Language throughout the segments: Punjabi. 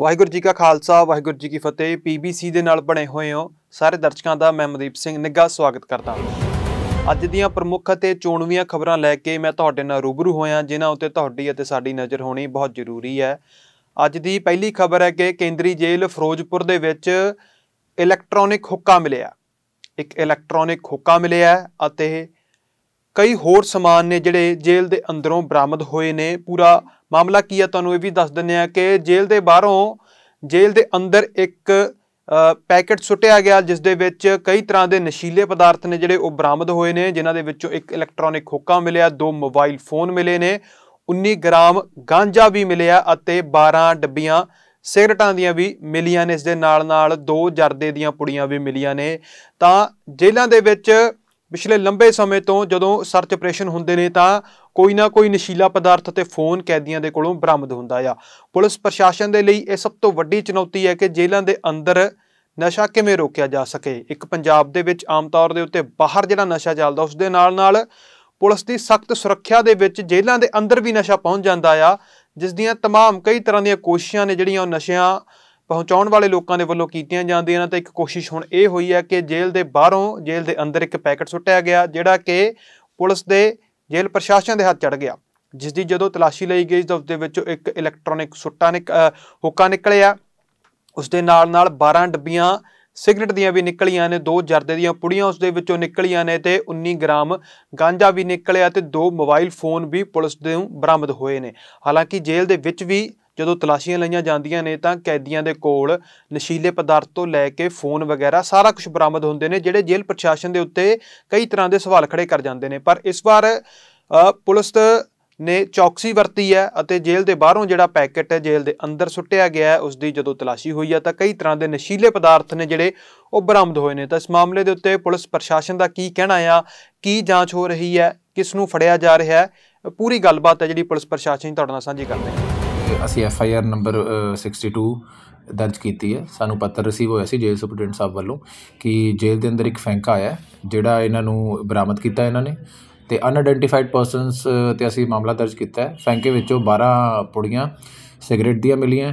ਵਾਹਿਗੁਰੂ ਜੀ ਕਾ ਖਾਲਸਾ ਵਾਹਿਗੁਰੂ ਜੀ ਕੀ ਫਤਿਹ ਪੀਬੀਸੀ ਦੇ ਨਾਲ ਬਣੇ ਹੋਏ ਹੋ ਸਾਰੇ ਦਰਸ਼ਕਾਂ ਦਾ ਮੈਂ ਮਦੀਪ ਸਿੰਘ ਨਿੱਗਾ ਸਵਾਗਤ ਕਰਦਾ ਅੱਜ ਦੀਆਂ ਪ੍ਰਮੁੱਖ ਅਤੇ ਚੋਣਵੀਆਂ ਖਬਰਾਂ ਲੈ ਕੇ ਮੈਂ ਤੁਹਾਡੇ ਨਾਲ ਰੂਬਰੂ ਹੋਇਆ ਜਿਨ੍ਹਾਂ ਉੱਤੇ ਤੁਹਾਡੀ ਅਤੇ ਸਾਡੀ ਨਜ਼ਰ ਹੋਣੀ ਬਹੁਤ ਜ਼ਰੂਰੀ ਹੈ ਅੱਜ ਦੀ ਪਹਿਲੀ ਖਬਰ ਹੈ ਕਿ ਕੇਂਦਰੀ ਜੇਲ੍ਹ ਫਿਰੋਜ਼ਪੁਰ ਦੇ ਵਿੱਚ ਇਲੈਕਟ੍ਰੋਨਿਕ ਹੁੱਕਾ ਮਿਲਿਆ ਇੱਕ ਇਲੈਕਟ੍ਰੋਨਿਕ ਹੁੱਕਾ ਮਿਲਿਆ ਅਤੇ ਕਈ ਹੋਰ ਸਮਾਨ ਨੇ ਜਿਹੜੇ ਜੇਲ੍ਹ ਦੇ ਅੰਦਰੋਂ ਬਰਾਮਦ ਹੋਏ ਨੇ ਪੂਰਾ ਮਾਮਲਾ ਕੀ ਆ ਤੁਹਾਨੂੰ ਇਹ ਵੀ ਦੱਸ ਦਿੰਨੇ ਆ ਕਿ ਜੇਲ੍ਹ ਦੇ ਬਾਹਰੋਂ ਜੇਲ੍ਹ ਦੇ ਅੰਦਰ ਇੱਕ ਪੈਕੇਟ ਸੁੱਟਿਆ ਗਿਆ ਜਿਸ ਦੇ ਵਿੱਚ ਕਈ ਤਰ੍ਹਾਂ ਦੇ ਨਸ਼ੀਲੇ ਪਦਾਰਥ ਨੇ ਜਿਹੜੇ ਉਹ ਬਰਾਮਦ ਹੋਏ ਨੇ ਜਿਨ੍ਹਾਂ ਦੇ ਵਿੱਚੋਂ ਇੱਕ ਇਲੈਕਟ੍ਰੋਨਿਕ ਹੁੱਕਾ ਮਿਲਿਆ ਦੋ ਮੋਬਾਈਲ ਫੋਨ ਮਿਲੇ ਨੇ 19 ਗ੍ਰਾਮ ਗਾਂਜਾ ਵੀ ਮਿਲਿਆ ਅਤੇ 12 ਡੱਬੀਆਂ ਸਿਗਰਟਾਂ ਦੀਆਂ ਵੀ ਮਿਲੀਆਂ ਨੇ ਇਸ ਦੇ ਨਾਲ ਨਾਲ ਦੋ ਜਰਦੇ ਦੀਆਂ ਪੁੜੀਆਂ ਵੀ ਮਿਲੀਆਂ ਨੇ ਤਾਂ ਜੇਲ੍ਹਾਂ ਦੇ ਵਿੱਚ ਪਿਛਲੇ ਲੰਬੇ ਸਮੇਂ ਤੋਂ ਜਦੋਂ ਸਰਚ ਆਪਰੇਸ਼ਨ ਹੁੰਦੇ ਨੇ ਤਾਂ ਕੋਈ ਨਾ ਕੋਈ ਨਸ਼ੀਲਾ ਪਦਾਰਥ ਤੇ ਫੋਨ ਕੈਦੀਆਂ ਦੇ ਕੋਲੋਂ ਬਰਾਮਦ ਹੁੰਦਾ ਆ ਪੁਲਿਸ ਪ੍ਰਸ਼ਾਸਨ ਦੇ ਲਈ ਇਹ ਸਭ ਤੋਂ ਵੱਡੀ ਚੁਣੌਤੀ ਹੈ ਕਿ ਜੇਲ੍ਹਾਂ ਦੇ ਅੰਦਰ ਨਸ਼ਾ ਕਿਵੇਂ ਰੋਕਿਆ ਜਾ ਸਕੇ ਇੱਕ ਪੰਜਾਬ ਦੇ ਵਿੱਚ ਆਮ ਤੌਰ ਦੇ ਉੱਤੇ ਬਾਹਰ ਜਿਹੜਾ ਨਸ਼ਾ ਚੱਲਦਾ ਉਸ ਦੇ ਨਾਲ-ਨਾਲ ਪੁਲਿਸ ਦੀ ਸਖਤ ਸੁਰੱਖਿਆ ਦੇ ਵਿੱਚ ਜੇਲ੍ਹਾਂ ਦੇ ਅੰਦਰ ਵੀ ਨਸ਼ਾ ਪਹੁੰਚ ਜਾਂਦਾ ਆ ਜਿਸ ਦੀਆਂ तमाम ਕਈ ਤਰ੍ਹਾਂ ਦੀਆਂ ਕੋਸ਼ਿਸ਼ਾਂ ਨੇ ਜਿਹੜੀਆਂ ਉਹ ਨਸ਼ਿਆਂ ਪਹੁੰਚਾਉਣ ਵਾਲੇ ਲੋਕਾਂ ਦੇ ਵੱਲੋਂ ਕੀਤੀਆਂ ਜਾਂਦੀਆਂ ਨੇ ਤਾਂ ਇੱਕ ਕੋਸ਼ਿਸ਼ ਹੁਣ ਇਹ ਹੋਈ ਹੈ ਕਿ ਜੇਲ੍ਹ ਦੇ ਬਾਹਰੋਂ ਜੇਲ੍ਹ ਦੇ ਅੰਦਰ ਇੱਕ ਪੈਕੇਟ ਸੁੱਟਿਆ ਗਿਆ ਜਿਹੜਾ ਕਿ ਪੁਲਿਸ ਦੇ ਜੇਲ੍ਹ ਪ੍ਰਸ਼ਾਸਨ ਦੇ ਹੱਥ ਚੜ ਗਿਆ ਜਿਸ ਦੀ ਜਦੋਂ ਤਲਾਸ਼ੀ ਲਈ ਗਈ ਤਾਂ ਉਸ ਦੇ ਵਿੱਚੋਂ ਇੱਕ ਇਲੈਕਟ੍ਰੋਨਿਕ ਸੁੱਟਾ ਨਿਕ ਹੁੱਕਾ ਨਿਕਲਿਆ ਉਸ ਦੇ ਨਾਲ ਨਾਲ 12 ਡੱਬੀਆਂ ਸਿਗਰਟ ਦੀਆਂ ਵੀ ਨਿਕਲੀਆਂ ਨੇ ਦੋ ਜਰਦੇ ਦੀਆਂ ਪੁੜੀਆਂ ਉਸ ਦੇ ਵਿੱਚੋਂ ਨਿਕਲੀਆਂ ਨੇ ਤੇ 19 ਗ੍ਰਾਮ ਗਾਂਜਾ ਵੀ ਨਿਕਲਿਆ ਤੇ ਦੋ ਮੋਬਾਈਲ ਫੋਨ ਵੀ ਪੁਲਿਸ ਦੇ ਬਰਾਮਦ ਹੋਏ ਨੇ ਹਾਲਾਂਕਿ ਜੇਲ੍ਹ ਦੇ ਵਿੱਚ ਵੀ ਜਦੋਂ ਤਲਾਸ਼ੀਆਂ ਲਈਆਂ ਜਾਂਦੀਆਂ ਨੇ ਤਾਂ ਕੈਦੀਆਂ ਦੇ ਕੋਲ ਨਸ਼ੀਲੇ ਪਦਾਰਥ ਤੋਂ ਲੈ ਕੇ ਫੋਨ ਵਗੈਰਾ ਸਾਰਾ ਕੁਝ ਬਰਾਮਦ ਹੁੰਦੇ ਨੇ ਜਿਹੜੇ ਜੇਲ੍ਹ ਪ੍ਰਸ਼ਾਸਨ ਦੇ ਉੱਤੇ ਕਈ ਤਰ੍ਹਾਂ ਦੇ ਸਵਾਲ ਖੜੇ ਕਰ ਜਾਂਦੇ ਨੇ ਪਰ ਇਸ ਵਾਰ ਪੁਲਿਸ ਨੇ ਚੌਕਸੀ ਵਰਤੀ ਹੈ ਅਤੇ ਜੇਲ੍ਹ ਦੇ ਬਾਹਰੋਂ ਜਿਹੜਾ ਪੈਕੇਟ ਹੈ ਜੇਲ੍ਹ ਦੇ ਅੰਦਰ ਸੁੱਟਿਆ ਗਿਆ ਹੈ ਉਸ ਦੀ ਜਦੋਂ ਤਲਾਸ਼ੀ ਹੋਈ ਹੈ ਤਾਂ ਕਈ ਤਰ੍ਹਾਂ ਦੇ ਨਸ਼ੀਲੇ ਪਦਾਰਥ ਨੇ ਜਿਹੜੇ ਉਹ ਬਰਾਮਦ ਹੋਏ ਨੇ ਤਾਂ ਇਸ ਮਾਮਲੇ ਦੇ ਉੱਤੇ ਪੁਲਿਸ ਪ੍ਰਸ਼ਾਸਨ ਦਾ ਕੀ ਕਹਿਣਾ ਆ ਕੀ ਜਾਂਚ ਹੋ ਰਹੀ ਹੈ ਕਿਸ ਨੂੰ ਫੜਿਆ ਜਾ ਰਿਹਾ ਹੈ ਪੂਰੀ ਗੱਲਬਾਤ ਹੈ ਜਿਹੜੀ ਪੁਲਿਸ ਪ੍ਰਸ਼ਾਸਨ ਤੁਹਾਡੇ ਨਾਲ ਸਾਂਝੀ ਕਰਦੇ ਹਾਂ ਅਸੀਂ ਐਫ ਆਈ ਆਰ ਨੰਬਰ 62 ਦਰਜ ਕੀਤੀ ਹੈ ਸਾਨੂੰ ਪੱਤਰ ਰਿਸੀਵ ਹੋਇਆ ਸੀ ਜੇਲ੍ਹ ਸੁਪਰਡੈਂਟ ਸਾਹਿਬ ਵੱਲੋਂ ਕਿ ਜੇਲ੍ਹ ਦੇ ਅੰਦਰ ਇੱਕ ਫੈਂਕਾ ਆਇਆ ਜਿਹੜਾ ਇਹਨਾਂ ਨੂੰ ਬਰਾਮਦ ਕੀਤਾ ਇਹਨਾਂ ਨੇ ਤੇ ਅਨਆਇਡੈਂਟੀਫਾਈਡ ਪਰਸਨਸ ਤੇ ਅਸੀਂ ਮਾਮਲਾ ਦਰਜ ਕੀਤਾ ਹੈ ਫੈਂਕੇ ਵਿੱਚੋਂ 12 ਪੁੜੀਆਂ ਸਿਗਰਟ ਦੀਆਂ ਮਿਲੀਆਂ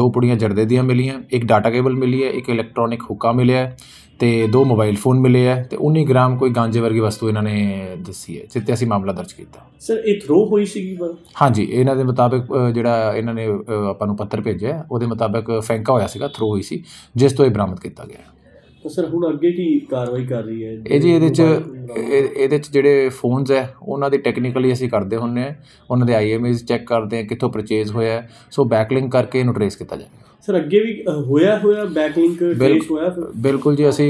ਦੋ ਪੁੜੀਆਂ ਜੜਦੇ ਦੀਆਂ ਮਿਲੀਆਂ ਇੱਕ ਡਾਟਾ ਕੇਬਲ ਮਿਲੀ ਹੈ ਇੱਕ ਇਲੈਕਟ੍ਰੋਨਿਕ ਹੁੱਕਾ ਮਿਲਿਆ ਤੇ ਦੋ ਮੋਬਾਈਲ ਫੋਨ ਮਿਲੇ ਆ ਤੇ 19 ਗ੍ਰਾਮ ਕੋਈ ਗਾਂਜੇ ਵਰਗੀ ਵਸਤੂ ਇਹਨਾਂ ਨੇ ਦੱਸੀ ਹੈ ਜਿੱਤੇ ਅਸੀਂ ਮਾਮਲਾ ਦਰਜ ਕੀਤਾ ਸਰ ਇਹ ਥਰੋ ਹੋਈ ਸੀਗੀ ਪਰ ਹਾਂਜੀ ਇਹਨਾਂ ਦੇ ਮੁਤਾਬਕ ਜਿਹੜਾ ਇਹਨਾਂ ਨੇ ਆਪਾਂ ਨੂੰ ਪੱਤਰ ਭੇਜਿਆ ਉਹਦੇ ਮੁਤਾਬਕ ਫੈਂਕਾ ਹੋਇਆ ਸੀਗਾ ਥਰੋ ਹੋਈ ਸੀ ਜਿਸ ਤੋਂ ਇਹ ਬਰਾਮਦ ਕੀਤਾ ਗਿਆ ਤਾਂ ਸਰ ਹੁਣ ਅੱਗੇ ਕੀ ਕਾਰਵਾਈ ਕਰ ਰਹੀ ਹੈ ਇਹ ਜੀ ਇਹਦੇ ਚ ਇਹਦੇ ਚ ਜਿਹੜੇ ਫੋਨਸ ਹੈ ਉਹਨਾਂ ਦੀ ਟੈਕਨੀਕਲੀ ਅਸੀਂ ਕਰਦੇ ਹੁੰਨੇ ਆ ਉਹਨਾਂ ਦੇ ਆਈਐਮਏਸ ਚੈੱਕ ਕਰਦੇ ਆ ਕਿੱਥੋਂ ਪਰਚੇਜ਼ ਹੋਇਆ ਸੋ ਬੈਕਲਿੰਕ ਕਰਕੇ ਇਹਨੂੰ ਟਰੇਸ ਕੀਤਾ ਜਾਏ ਸਰ ਅੱਗੇ ਵੀ ਹੋਇਆ ਹੋਇਆ ਬੈਕਲਿੰਕ ਕੇਸ ਹੋਇਆ ਬਿਲਕੁਲ ਜੀ ਅਸੀਂ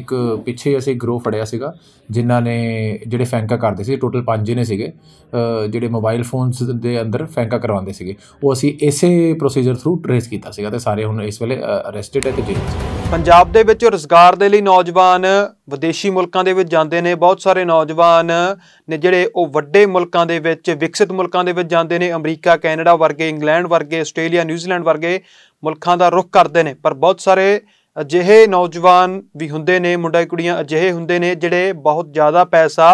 ਇੱਕ ਪਿੱਛੇ ਅਸੀਂ ਗਰੋ ਫੜਿਆ ਸੀਗਾ ਜਿਨ੍ਹਾਂ ਨੇ ਜਿਹੜੇ ਫੈਂਕਾ ਕਰਦੇ ਸੀ ਟੋਟਲ 5 ਜਿਹਨੇ ਸੀਗੇ ਜਿਹੜੇ ਮੋਬਾਈਲ ਫੋਨਸ ਦੇ ਅੰਦਰ ਫੈਂਕਾ ਕਰਵਾਉਂਦੇ ਸੀਗੇ ਉਹ ਅਸੀਂ ਇਸੇ ਪ੍ਰੋਸੀਜਰ ਥਰੂ ਟ੍ਰੇਸ ਕੀਤਾ ਸੀਗਾ ਤੇ ਸਾਰੇ ਹੁਣ ਇਸ ਵੇਲੇ ਅਰੈਸਟਡ ਹੈ ਤੇ ਜੇਲ੍ਹ 'ਚ ਪੰਜਾਬ ਦੇ ਵਿੱਚ ਰੋਜ਼ਗਾਰ ਦੇ ਲਈ ਨੌਜਵਾਨ ਵਿਦੇਸ਼ੀ ਮੁਲਕਾਂ ਦੇ ਵਿੱਚ ਜਾਂਦੇ ਨੇ ਬਹੁਤ ਸਾਰੇ ਨੌਜਵਾਨ ਨੇ ਜਿਹੜੇ ਉਹ ਵੱਡੇ ਮੁਲਕਾਂ ਦੇ ਵਿੱਚ ਵਿਕਸਿਤ ਮੁਲਕਾਂ ਦੇ ਵਿੱਚ ਜਾਂਦੇ ਨੇ ਅਮਰੀਕਾ ਕੈਨੇਡਾ ਵਰਗੇ ਇੰਗਲੈਂਡ ਵਰਗੇ ਆਸਟ੍ਰੇਲੀਆ ਨਿਊਜ਼ੀਲੈਂਡ ਵਰਗੇ ਮੁਲਕਾਂ ਦਾ ਰੁਖ ਕਰਦੇ ਨੇ ਪਰ ਬਹੁਤ ਸਾਰੇ ਅਜਿਹੇ ਨੌਜਵਾਨ ਵੀ ਹੁੰਦੇ ਨੇ ਮੁੰਡੇ ਕੁੜੀਆਂ ਅਜਿਹੇ ਹੁੰਦੇ ਨੇ ਜਿਹੜੇ ਬਹੁਤ ਜ਼ਿਆਦਾ ਪੈਸਾ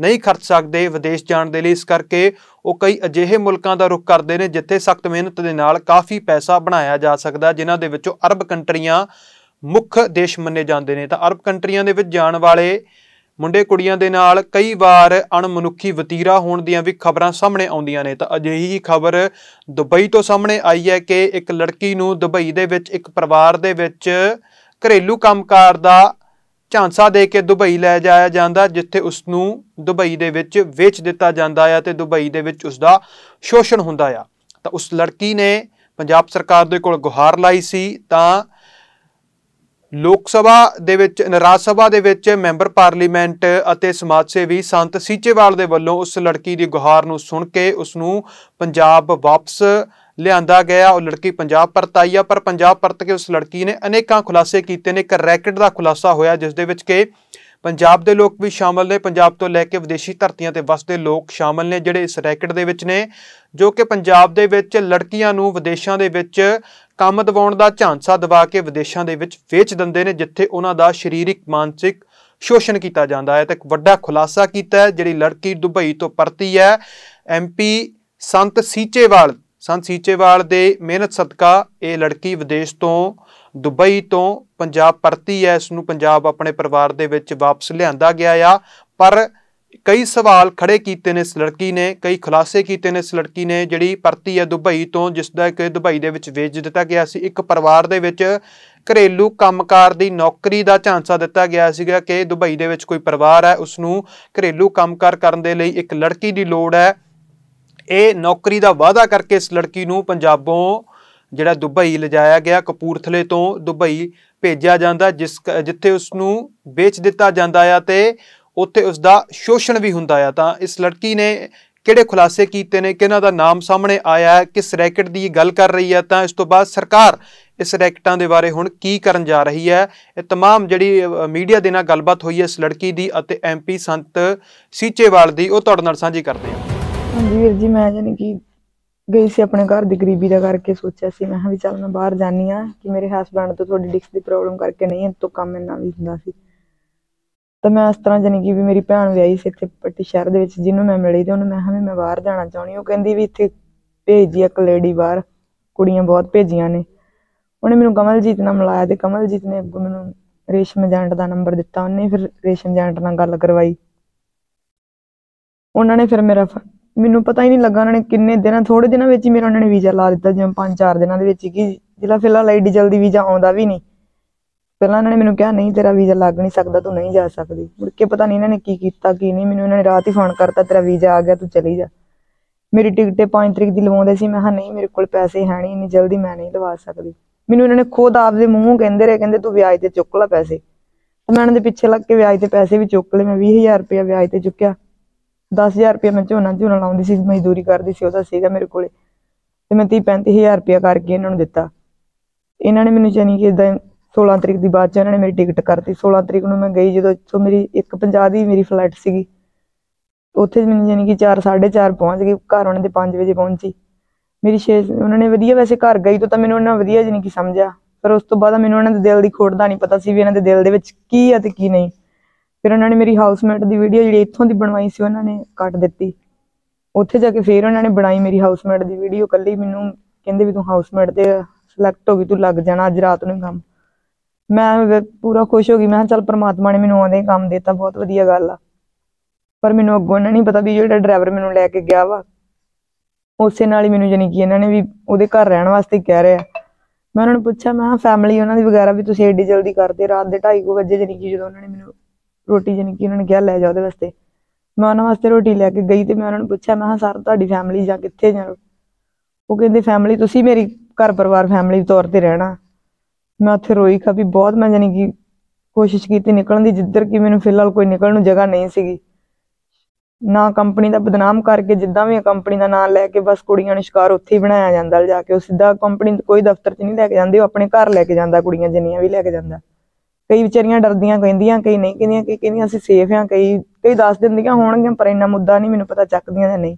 ਨਹੀਂ ਖਰਚ ਸਕਦੇ ਵਿਦੇਸ਼ ਜਾਣ ਦੇ ਲਈ ਇਸ ਕਰਕੇ ਉਹ ਕਈ ਅਜਿਹੇ ਮੁਲਕਾਂ ਦਾ ਰੁਖ ਕਰਦੇ ਨੇ ਜਿੱਥੇ ਸਖਤ ਮਿਹਨਤ ਦੇ ਨਾਲ ਕਾਫੀ ਪੈਸਾ ਬਣਾਇਆ ਜਾ ਸਕਦਾ ਜਿਨ੍ਹਾਂ ਦੇ ਵਿੱਚੋਂ ਅਰਬ ਕੰਟਰੀਆਂ ਮੁੱਖ ਦੇਸ਼ ਮੰਨੇ ਜਾਂਦੇ ਨੇ ਤਾਂ ਅਰਬ ਕੰਟਰੀਆਂ ਦੇ ਵਿੱਚ ਜਾਣ ਵਾਲੇ ਮੁੰਡੇ ਕੁੜੀਆਂ ਦੇ ਨਾਲ ਕਈ ਵਾਰ ਅਣਮਨੁੱਖੀ ਵਤੀਰਾ ਹੋਣ ਦੀਆਂ ਵੀ ਖਬਰਾਂ ਸਾਹਮਣੇ ਆਉਂਦੀਆਂ ਨੇ ਤਾਂ ਅਜਿਹੀ ਹੀ ਖਬਰ ਦੁਬਈ ਤੋਂ ਸਾਹਮਣੇ ਆਈ ਹੈ ਕਿ ਇੱਕ ਲੜਕੀ ਨੂੰ ਦੁਬਈ ਦੇ ਵਿੱਚ ਇੱਕ ਪਰਿਵਾਰ ਦੇ ਵਿੱਚ ਘਰੇਲੂ ਕੰਮਕਾਰ ਦਾ ਝਾਂਸਾ ਦੇ ਕੇ ਦੁਬਈ ਲੈ ਜਾਇਆ ਜਾਂਦਾ ਜਿੱਥੇ ਉਸ ਨੂੰ ਦੁਬਈ ਦੇ ਵਿੱਚ ਵੇਚ ਦਿੱਤਾ ਜਾਂਦਾ ਹੈ ਤੇ ਦੁਬਈ ਦੇ ਵਿੱਚ ਉਸ ਦਾ ਸ਼ੋਸ਼ਣ ਹੁੰਦਾ ਆ ਤਾਂ ਉਸ ਲੜਕੀ ਨੇ ਪੰਜਾਬ ਸਰਕਾਰ ਦੇ ਕੋਲ ਗੁਹਾਰ ਲਾਈ ਸੀ ਤਾਂ ਲੋਕ ਸਭਾ ਦੇ ਵਿੱਚ ਰਾਜ ਸਭਾ ਦੇ ਵਿੱਚ ਮੈਂਬਰ ਪਾਰਲੀਮੈਂਟ ਅਤੇ ਸਮਾਜ ਸੇਵੀ ਸੰਤ ਸੀਚੇਵਾਲ ਦੇ ਵੱਲੋਂ ਉਸ ਲੜਕੀ ਦੀ ਗੁਹਾਰ ਨੂੰ ਸੁਣ ਕੇ ਉਸ ਨੂੰ ਪੰਜਾਬ ਵਾਪਸ ਲਿਆਂਦਾ ਗਿਆ ਉਹ ਲੜਕੀ ਪੰਜਾਬ ਪਰਤ ਆਈ ਆ ਪਰ ਪੰਜਾਬ ਪਰਤ ਕੇ ਉਸ ਲੜਕੀ ਨੇ ਅਨੇਕਾਂ ਖੁਲਾਸੇ ਕੀਤੇ ਨੇ ਇੱਕ ਰੈਕਟ ਦਾ ਖੁਲਾਸਾ ਹੋਇਆ ਜਿਸ ਦੇ ਵਿੱਚ ਕਿ ਪੰਜਾਬ ਦੇ ਲੋਕ ਵੀ ਸ਼ਾਮਲ ਨੇ ਪੰਜਾਬ ਤੋਂ ਲੈ ਕੇ ਵਿਦੇਸ਼ੀ ਧਰਤੀਆਂ ਤੇ ਵਸਦੇ ਲੋਕ ਸ਼ਾਮਲ ਨੇ ਜਿਹੜੇ ਇਸ ਰੈਕਟ ਦੇ ਵਿੱਚ ਨੇ ਜੋ ਕਿ ਪੰਜਾਬ ਦੇ ਵਿੱਚ ਲੜਕੀਆਂ ਨੂੰ ਵਿਦੇਸ਼ਾਂ ਦੇ ਵਿੱਚ ਕੰਮ ਦਿਵਾਉਣ ਦਾ ਝਾਂਸਾ ਦਿਵਾ ਕੇ ਵਿਦੇਸ਼ਾਂ ਦੇ ਵਿੱਚ ਵੇਚ ਦਿੰਦੇ ਨੇ ਜਿੱਥੇ ਉਹਨਾਂ ਦਾ ਸਰੀਰਕ ਮਾਨਸਿਕ ਸ਼ੋਸ਼ਣ ਕੀਤਾ ਜਾਂਦਾ ਹੈ ਤੇ ਇੱਕ ਵੱਡਾ ਖੁਲਾਸਾ ਕੀਤਾ ਹੈ ਜਿਹੜੀ ਲੜਕੀ ਦੁਬਈ ਤੋਂ ਪਰਤੀ ਹੈ ਐਮਪੀ ਸੰਤ ਸੀਚੇਵਾਲ ਸੰਤ ਸੀਚੇਵਾਲ ਦੇ ਮਿਹਨਤ ਸਦਕਾ ਇਹ ਲੜਕੀ ਵਿਦੇਸ਼ ਤੋਂ ਦੁਬਈ ਤੋਂ ਪੰਜਾਬ ਪਰਤੀ ਹੈ ਇਸ ਨੂੰ ਪੰਜਾਬ ਆਪਣੇ ਪਰਿਵਾਰ ਦੇ ਵਿੱਚ ਵਾਪਸ ਲਿਆਂਦਾ ਗਿਆ ਆ ਪਰ ਕਈ ਸਵਾਲ ਖੜੇ ਕੀਤੇ ਨੇ ਇਸ ਲੜਕੀ ਨੇ ਕਈ ਖੁਲਾਸੇ ਕੀਤੇ ਨੇ ਇਸ ਲੜਕੀ ਨੇ ਜਿਹੜੀ ਪਰਤੀ ਹੈ ਦੁਬਈ ਤੋਂ ਜਿਸ ਦਾ ਕਿ ਦੁਬਈ ਦੇ ਵਿੱਚ ਵੇਚ ਦਿੱਤਾ ਗਿਆ ਸੀ ਇੱਕ ਪਰਿਵਾਰ ਦੇ ਵਿੱਚ ਘਰੇਲੂ ਕੰਮਕਾਰ ਦੀ ਨੌਕਰੀ ਦਾ ਝਾਂਸਾ ਦਿੱਤਾ ਗਿਆ ਸੀਗਾ ਕਿ ਦੁਬਈ ਦੇ ਵਿੱਚ ਕੋਈ ਪਰਿਵਾਰ ਹੈ ਉਸ ਨੂੰ ਘਰੇਲੂ ਕੰਮਕਾਰ ਕਰਨ ਦੇ ਲਈ ਇੱਕ ਲੜਕੀ ਦੀ ਲੋੜ ਹੈ ਇਹ ਨੌਕਰੀ ਦਾ ਵਾਅਦਾ ਕਰਕੇ ਇਸ ਲੜਕੀ ਨੂੰ ਪੰਜਾਬੋਂ ਜਿਹੜਾ ਦੁਬਈ ਲਿਜਾਇਆ ਗਿਆ ਕਪੂਰਥਲੇ ਤੋਂ ਦੁਬਈ ਭੇਜਿਆ ਜਾਂਦਾ ਜਿਸ ਜਿੱਥੇ ਉਸ ਨੂੰ ਵੇਚ ਦਿੱਤਾ ਜਾਂਦਾ ਆ ਤੇ ਉੱਥੇ ਉਸ ਦਾ ਸ਼ੋਸ਼ਣ ਵੀ ਹੁੰਦਾ ਆ ਤਾਂ ਇਸ ਲੜਕੀ ਨੇ ਕਿਹੜੇ ਖੁਲਾਸੇ ਕੀਤੇ ਨੇ ਕਿਹਨਾਂ ਦਾ ਨਾਮ ਸਾਹਮਣੇ ਆਇਆ ਹੈ ਕਿਸ ਰੈਕਟ ਦੀ ਗੱਲ ਕਰ ਰਹੀ ਹੈ ਤਾਂ ਇਸ ਤੋਂ ਬਾਅਦ ਸਰਕਾਰ ਇਸ ਰੈਕਟਾਂ ਦੇ ਬਾਰੇ ਹੁਣ ਕੀ ਕਰਨ ਜਾ ਰਹੀ ਹੈ ਇਹ तमाम ਜਿਹੜੀ ਮੀਡੀਆ ਦੇ ਨਾਲ ਗੱਲਬਾਤ ਹੋਈ ਹੈ ਇਸ ਲੜਕੀ ਦੀ ਅਤੇ ਐਮਪੀ ਸੰਤ ਸੀਚੇਵਾਲ ਦੀ ਉਹ ਤੁਹਾਡੇ ਨਾਲ ਸਾਂਝੀ ਕਰਦੇ ਹਾਂ ਹਾਂਜੀ ਵੀਰ ਜੀ ਮੈਂ ਜਾਨੀ ਕਿ ਗਈ ਸੀ ਆਪਣੇ ਘਰ ਦੀ ਗਰੀਬੀ ਦਾ ਕਰਕੇ ਸੋਚਿਆ ਸੀ ਮੈਂ ਵੀ ਚੱਲ ਮੈਂ ਬਾਹਰ ਜਾਨੀ ਆ ਕਿ ਮੇਰੇ ਹਸਬੰਡ ਤੋਂ ਤੁਹਾਡੀ ਡਿਕਸ ਦੀ ਪ੍ਰੋਬਲਮ ਕਰਕੇ ਨਹੀਂ ਇਹ ਤੋਂ ਕੰਮ ਇੰਨਾ ਵੀ ਹੁੰਦਾ ਸੀ ਤਾਂ ਮੈਂ ਇਸ ਤਰ੍ਹਾਂ ਜਾਨੀ ਕਿ ਵੀ ਮੇਰੀ ਭੈਣ ਵਿਆਹੀ ਸੀ ਇੱਥੇ ਪੱਟੀ ਸ਼ਹਿਰ ਦੇ ਵਿੱਚ ਜਿਹਨੂੰ ਮੈਂ ਮਿਲੀ ਤੇ ਉਹਨੂੰ ਮੈਂ ਹਾਂ ਵੀ ਮੈਂ ਬਾਹਰ ਜਾਣਾ ਚਾਹਣੀ ਉਹ ਕਹਿੰਦੀ ਵੀ ਇੱਥੇ ਭੇਜੀ ਇੱਕ ਲੇਡੀ ਬਾਹਰ ਕੁੜੀਆਂ ਬਹੁਤ ਭੇਜੀਆਂ ਨੇ ਉਹਨੇ ਮੈਨੂੰ ਕਮਲਜੀਤ ਨਾਲ ਮਿਲਾਇਆ ਤੇ ਕਮਲਜੀਤ ਨੇ ਅੱਗੋਂ ਮੈਨੂੰ ਰੇਸ਼ਮ ਏਜੰਟ ਦਾ ਨੰਬਰ ਦਿੱਤਾ ਉਹਨੇ ਫਿਰ ਰੇਸ਼ਮ ਏਜੰਟ ਨਾਲ ਗੱਲ ਕਰਵਾਈ ਉਹਨਾਂ ਨੇ ਫਿਰ ਮੇਰਾ ਮੈਨੂੰ ਪਤਾ ਹੀ ਨਹੀਂ ਲੱਗਾ ਉਹਨਾਂ ਨੇ ਕਿੰਨੇ ਦਿਨਾਂ ਥੋੜੇ ਦਿਨਾਂ ਵਿੱਚ ਹੀ ਮੇਰਾ ਉਹਨਾਂ ਨੇ ਵੀਜ਼ਾ ਲਾ ਦਿੱਤਾ ਜਿਵੇਂ 5-4 ਦਿਨਾਂ ਦੇ ਵਿੱਚ ਹੀ ਕਿ ਜਿਹੜਾ ਫਿਲਹਾਲ ਐਡੀ ਜਲਦੀ ਵੀਜ਼ਾ ਆਉਂਦਾ ਵੀ ਨਹੀਂ ਪਹਿਲਾਂ ਉਹਨਾਂ ਨੇ ਮੈਨੂੰ ਕਿਹਾ ਨਹੀਂ ਤੇਰਾ ਵੀਜ਼ਾ ਲੱਗ ਨਹੀਂ ਸਕਦਾ ਤੂੰ ਨਹੀਂ ਜਾ ਸਕਦੀ ਮੁੜ ਕੇ ਪਤਾ ਨਹੀਂ ਇਹਨਾਂ ਨੇ ਕੀ ਕੀਤਾ ਕੀ ਨਹੀਂ ਮੈਨੂੰ ਇਹਨਾਂ ਨੇ ਰਾਤ ਹੀ ਫੋਨ ਕਰਤਾ ਤੇਰਾ ਵੀਜ਼ਾ ਆ ਗਿਆ ਤੂੰ ਚਲੀ ਜਾ ਮੇਰੀ ਟਿਕਟ 5 ਤਰੀਕ ਦੀ ਲਵਾਉਂਦੇ ਸੀ ਮੈਂ ਹਾਂ ਨਹੀਂ ਮੇਰੇ ਕੋਲ ਪੈਸੇ ਹੈ ਨਹੀਂ ਇੰਨੀ ਜਲਦੀ ਮੈਂ ਨਹੀਂ ਲਵਾ ਸਕਦੀ ਮੈਨੂੰ ਇਹਨਾਂ ਨੇ ਖੁਦ ਆਪਦੇ ਮੂੰਹੋਂ ਕਹਿੰਦੇ ਰਹੇ ਕਹਿੰਦੇ ਤੂੰ ਵਿਆਜ ਤੇ ਚੁੱਕ ਲੈ ਪੈਸੇ ਮੈਂ ਉਹਨਾਂ ਦੇ ਪਿੱਛੇ ਲੱਗ ਕੇ ਵਿਆਜ ਤੇ ਪੈਸੇ ਵੀ ਚੁੱਕ ਲਏ ਮੈਂ 20000 ਰੁਪਏ ਵਿਆਜ ਤੇ ਚੁੱਕਿਆ 10000 ਰੁਪਏ ਮੈਂ ਝੋਨਾ ਝੋਨਾ ਲਾਉਂਦੀ ਸੀ ਮਜ਼ਦੂਰੀ ਕਰਦੀ ਸੀ ਉਹਦਾ ਸੀਗਾ ਮੇਰੇ ਕੋਲੇ ਤੇ ਮੈਂ 30 35000 ਰੁਪਏ ਕਰਕੇ ਇਹਨਾਂ ਨੂੰ ਦਿੱਤਾ ਇਹਨਾਂ ਨੇ ਮੈਨੂੰ ਜਾਨੀ ਕਿ ਇਦਾਂ 16 ਤਰੀਕ ਦੀ ਬਾਅਦ ਚ ਇਹਨਾਂ ਨੇ ਮੇਰੀ ਟਿਕਟ ਕਰਤੀ 16 ਤਰੀਕ ਨੂੰ ਮੈਂ ਗਈ ਜਦੋਂ ਇੱਥੋਂ ਮੇਰੀ 1:50 ਦੀ ਮੇਰੀ ਫਲਾਈਟ ਸੀਗੀ ਉੱਥੇ ਮੈਨੂੰ ਜਾਨੀ ਕਿ 4 4:30 ਪਹੁੰਚ ਗਈ ਘਰ ਉਹਨਾਂ ਦੇ 5 ਵਜੇ ਪਹੁੰਚੀ ਮੇਰੀ 6 ਉਹਨਾਂ ਨੇ ਵਧੀਆ ਵੈਸੇ ਘਰ ਗਈ ਤਾਂ ਮੈਨੂੰ ਉਹਨਾਂ ਵਧੀਆ ਜਾਨੀ ਕਿ ਸਮਝਿਆ ਪਰ ਉਸ ਤੋਂ ਬਾਅਦ ਮੈਨੂੰ ਉਹਨਾਂ ਦੇ ਦਿਲ ਦੀ ਖੋੜ ਦਾ ਨਹੀਂ ਪਤਾ ਸੀ ਵੀ ਇਹਨਾਂ ਦੇ ਦਿਲ ਦੇ ਵਿੱਚ ਕੀ ਹੈ ਤੇ ਕੀ ਨਹੀਂ ਫਿਰ ਉਹਨਾਂ ਨੇ ਮੇਰੀ ਹਾਊਸਮੇਟ ਦੀ ਵੀਡੀਓ ਜਿਹੜੀ ਇੱਥੋਂ ਦੀ ਬਣਵਾਈ ਸੀ ਉਹਨਾਂ ਨੇ ਕੱਟ ਦਿੱਤੀ ਉੱਥੇ ਜਾ ਕੇ ਫਿਰ ਉਹਨਾਂ ਨੇ ਬਣਾਈ ਮੇਰੀ ਹਾਊਸਮੇਟ ਦੀ ਵੀਡੀਓ ਕੱਲੀ ਮੈਨੂੰ ਕਹਿੰਦੇ ਵੀ ਤੂੰ ਹਾਊਸਮੇਟ ਤੇ ਸਿਲੈਕਟ ਹੋ ਗਈ ਤੂੰ ਲੱਗ ਜਾਣਾ ਅੱਜ ਰਾਤ ਨੂੰ ਕੰਮ ਮੈਂ ਪੂਰਾ ਖੁਸ਼ ਹੋ ਗਈ ਮੈਂ ਚੱਲ ਪ੍ਰਮਾਤਮਾ ਨੇ ਮੈਨੂੰ ਆਉਂਦੇ ਕੰਮ ਦਿੱਤਾ ਬਹੁਤ ਵਧੀਆ ਗੱਲ ਆ ਪਰ ਮੈਨੂੰ ਅੱਗੋਂ ਇਹਨਾਂ ਨਹੀਂ ਪਤਾ ਵੀ ਜਿਹੜਾ ਡਰਾਈਵਰ ਮੈਨੂੰ ਲੈ ਕੇ ਗਿਆ ਵਾ ਉਸੇ ਨਾਲ ਹੀ ਮੈਨੂੰ ਜਾਨੀ ਕਿ ਇਹਨਾਂ ਨੇ ਵੀ ਉਹਦੇ ਘਰ ਰਹਿਣ ਵਾਸਤੇ ਕਹਿ ਰਿਹਾ ਮੈਂ ਉਹਨਾਂ ਨੂੰ ਪੁੱਛਿਆ ਮੈਂ ਫੈਮਿਲੀ ਉਹਨਾਂ ਦੀ ਵਗੈਰਾ ਵੀ ਤੁਸੀਂ ਐਡੀ ਜਲਦੀ ਕਰਦੇ ਰਾਤ ਦੇ 2:30 ਵਜੇ ਜਾਨੀ ਕਿ ਜਦੋਂ ਉਹਨਾਂ ਨੇ ਮੈਨੂੰ ਰੋਟੀ ਜਾਨੀ ਕਿ ਉਹਨਾਂ ਨੇ ਕਿਹਾ ਲੈ ਜਾ ਉਹਦੇ ਵਾਸਤੇ ਮੈਂ ਉਹਨਾਂ ਵਾਸਤੇ ਰੋਟੀ ਲੈ ਕੇ ਗਈ ਤੇ ਮੈਂ ਉਹਨਾਂ ਨੂੰ ਪੁੱਛਿਆ ਮੈਂ ਹਾਂ ਸਰ ਤੁਹਾਡੀ ਫੈਮਿਲੀ ਜਾਂ ਕਿੱਥੇ ਜਾਂ ਉਹ ਕਹਿੰਦੇ ਫੈਮਿਲੀ ਤੁਸੀਂ ਮੇਰੀ ਘਰ ਪਰਿਵਾਰ ਫੈਮਿਲੀ ਤੌਰ ਤੇ ਰਹਿਣਾ ਮੈਂ ਉੱਥੇ ਰੋਈ ਖਾ ਵੀ ਬਹੁਤ ਮੈਂ ਜਾਨੀ ਕਿ ਕੋਸ਼ਿਸ਼ ਕੀਤੀ ਨਿਕਲਣ ਦੀ ਜਿੱਧਰ ਕਿ ਮੈਨੂੰ ਫਿਲਹਾਲ ਕੋਈ ਨਿਕਲਣ ਨੂੰ ਜਗ੍ਹਾ ਨਹੀਂ ਸੀਗੀ ਨਾ ਕੰਪਨੀ ਦਾ ਬਦਨਾਮ ਕਰਕੇ ਜਿੱਦਾਂ ਵੀ ਕੰਪਨੀ ਦਾ ਨਾਮ ਲੈ ਕੇ ਬਸ ਕੁੜੀਆਂ ਨੂੰ ਸ਼ਿਕਾਰ ਉੱਥੇ ਹੀ ਬਣਾਇਆ ਜਾਂਦਾ ਜਾ ਕੇ ਉਹ ਸਿੱਧਾ ਕੰਪਨੀ ਕੋਈ ਦਫ਼ਤਰ 'ਚ ਨਹੀਂ ਲੈ ਕੇ ਜਾਂਦੇ ਉਹ ਆਪਣੇ ਘਰ ਲੈ ਕੇ ਜਾਂਦਾ ਕੁੜੀਆਂ ਜਿੰਨੀਆਂ ਵੀ ਲੈ ਕੇ ਜਾਂਦਾ ਕਈ ਵਿਚਾਰੀਆਂ ਡਰਦੀਆਂ ਕਹਿੰਦੀਆਂ ਕਈ ਨਹੀਂ ਕਹਿੰਦੀਆਂ ਕਈ ਕਹਿੰਦੀਆਂ ਅਸੀਂ ਸੇਫ ਆ ਕਈ ਕਈ ਦੱਸ ਦਿੰਦੀਆਂ ਹੋਣਗੀਆਂ ਪਰ ਇੰਨਾ ਮੁੱਦਾ ਨਹੀਂ ਮੈਨੂੰ ਪਤਾ ਚੱਕਦੀਆਂ ਜਾਂ ਨਹੀਂ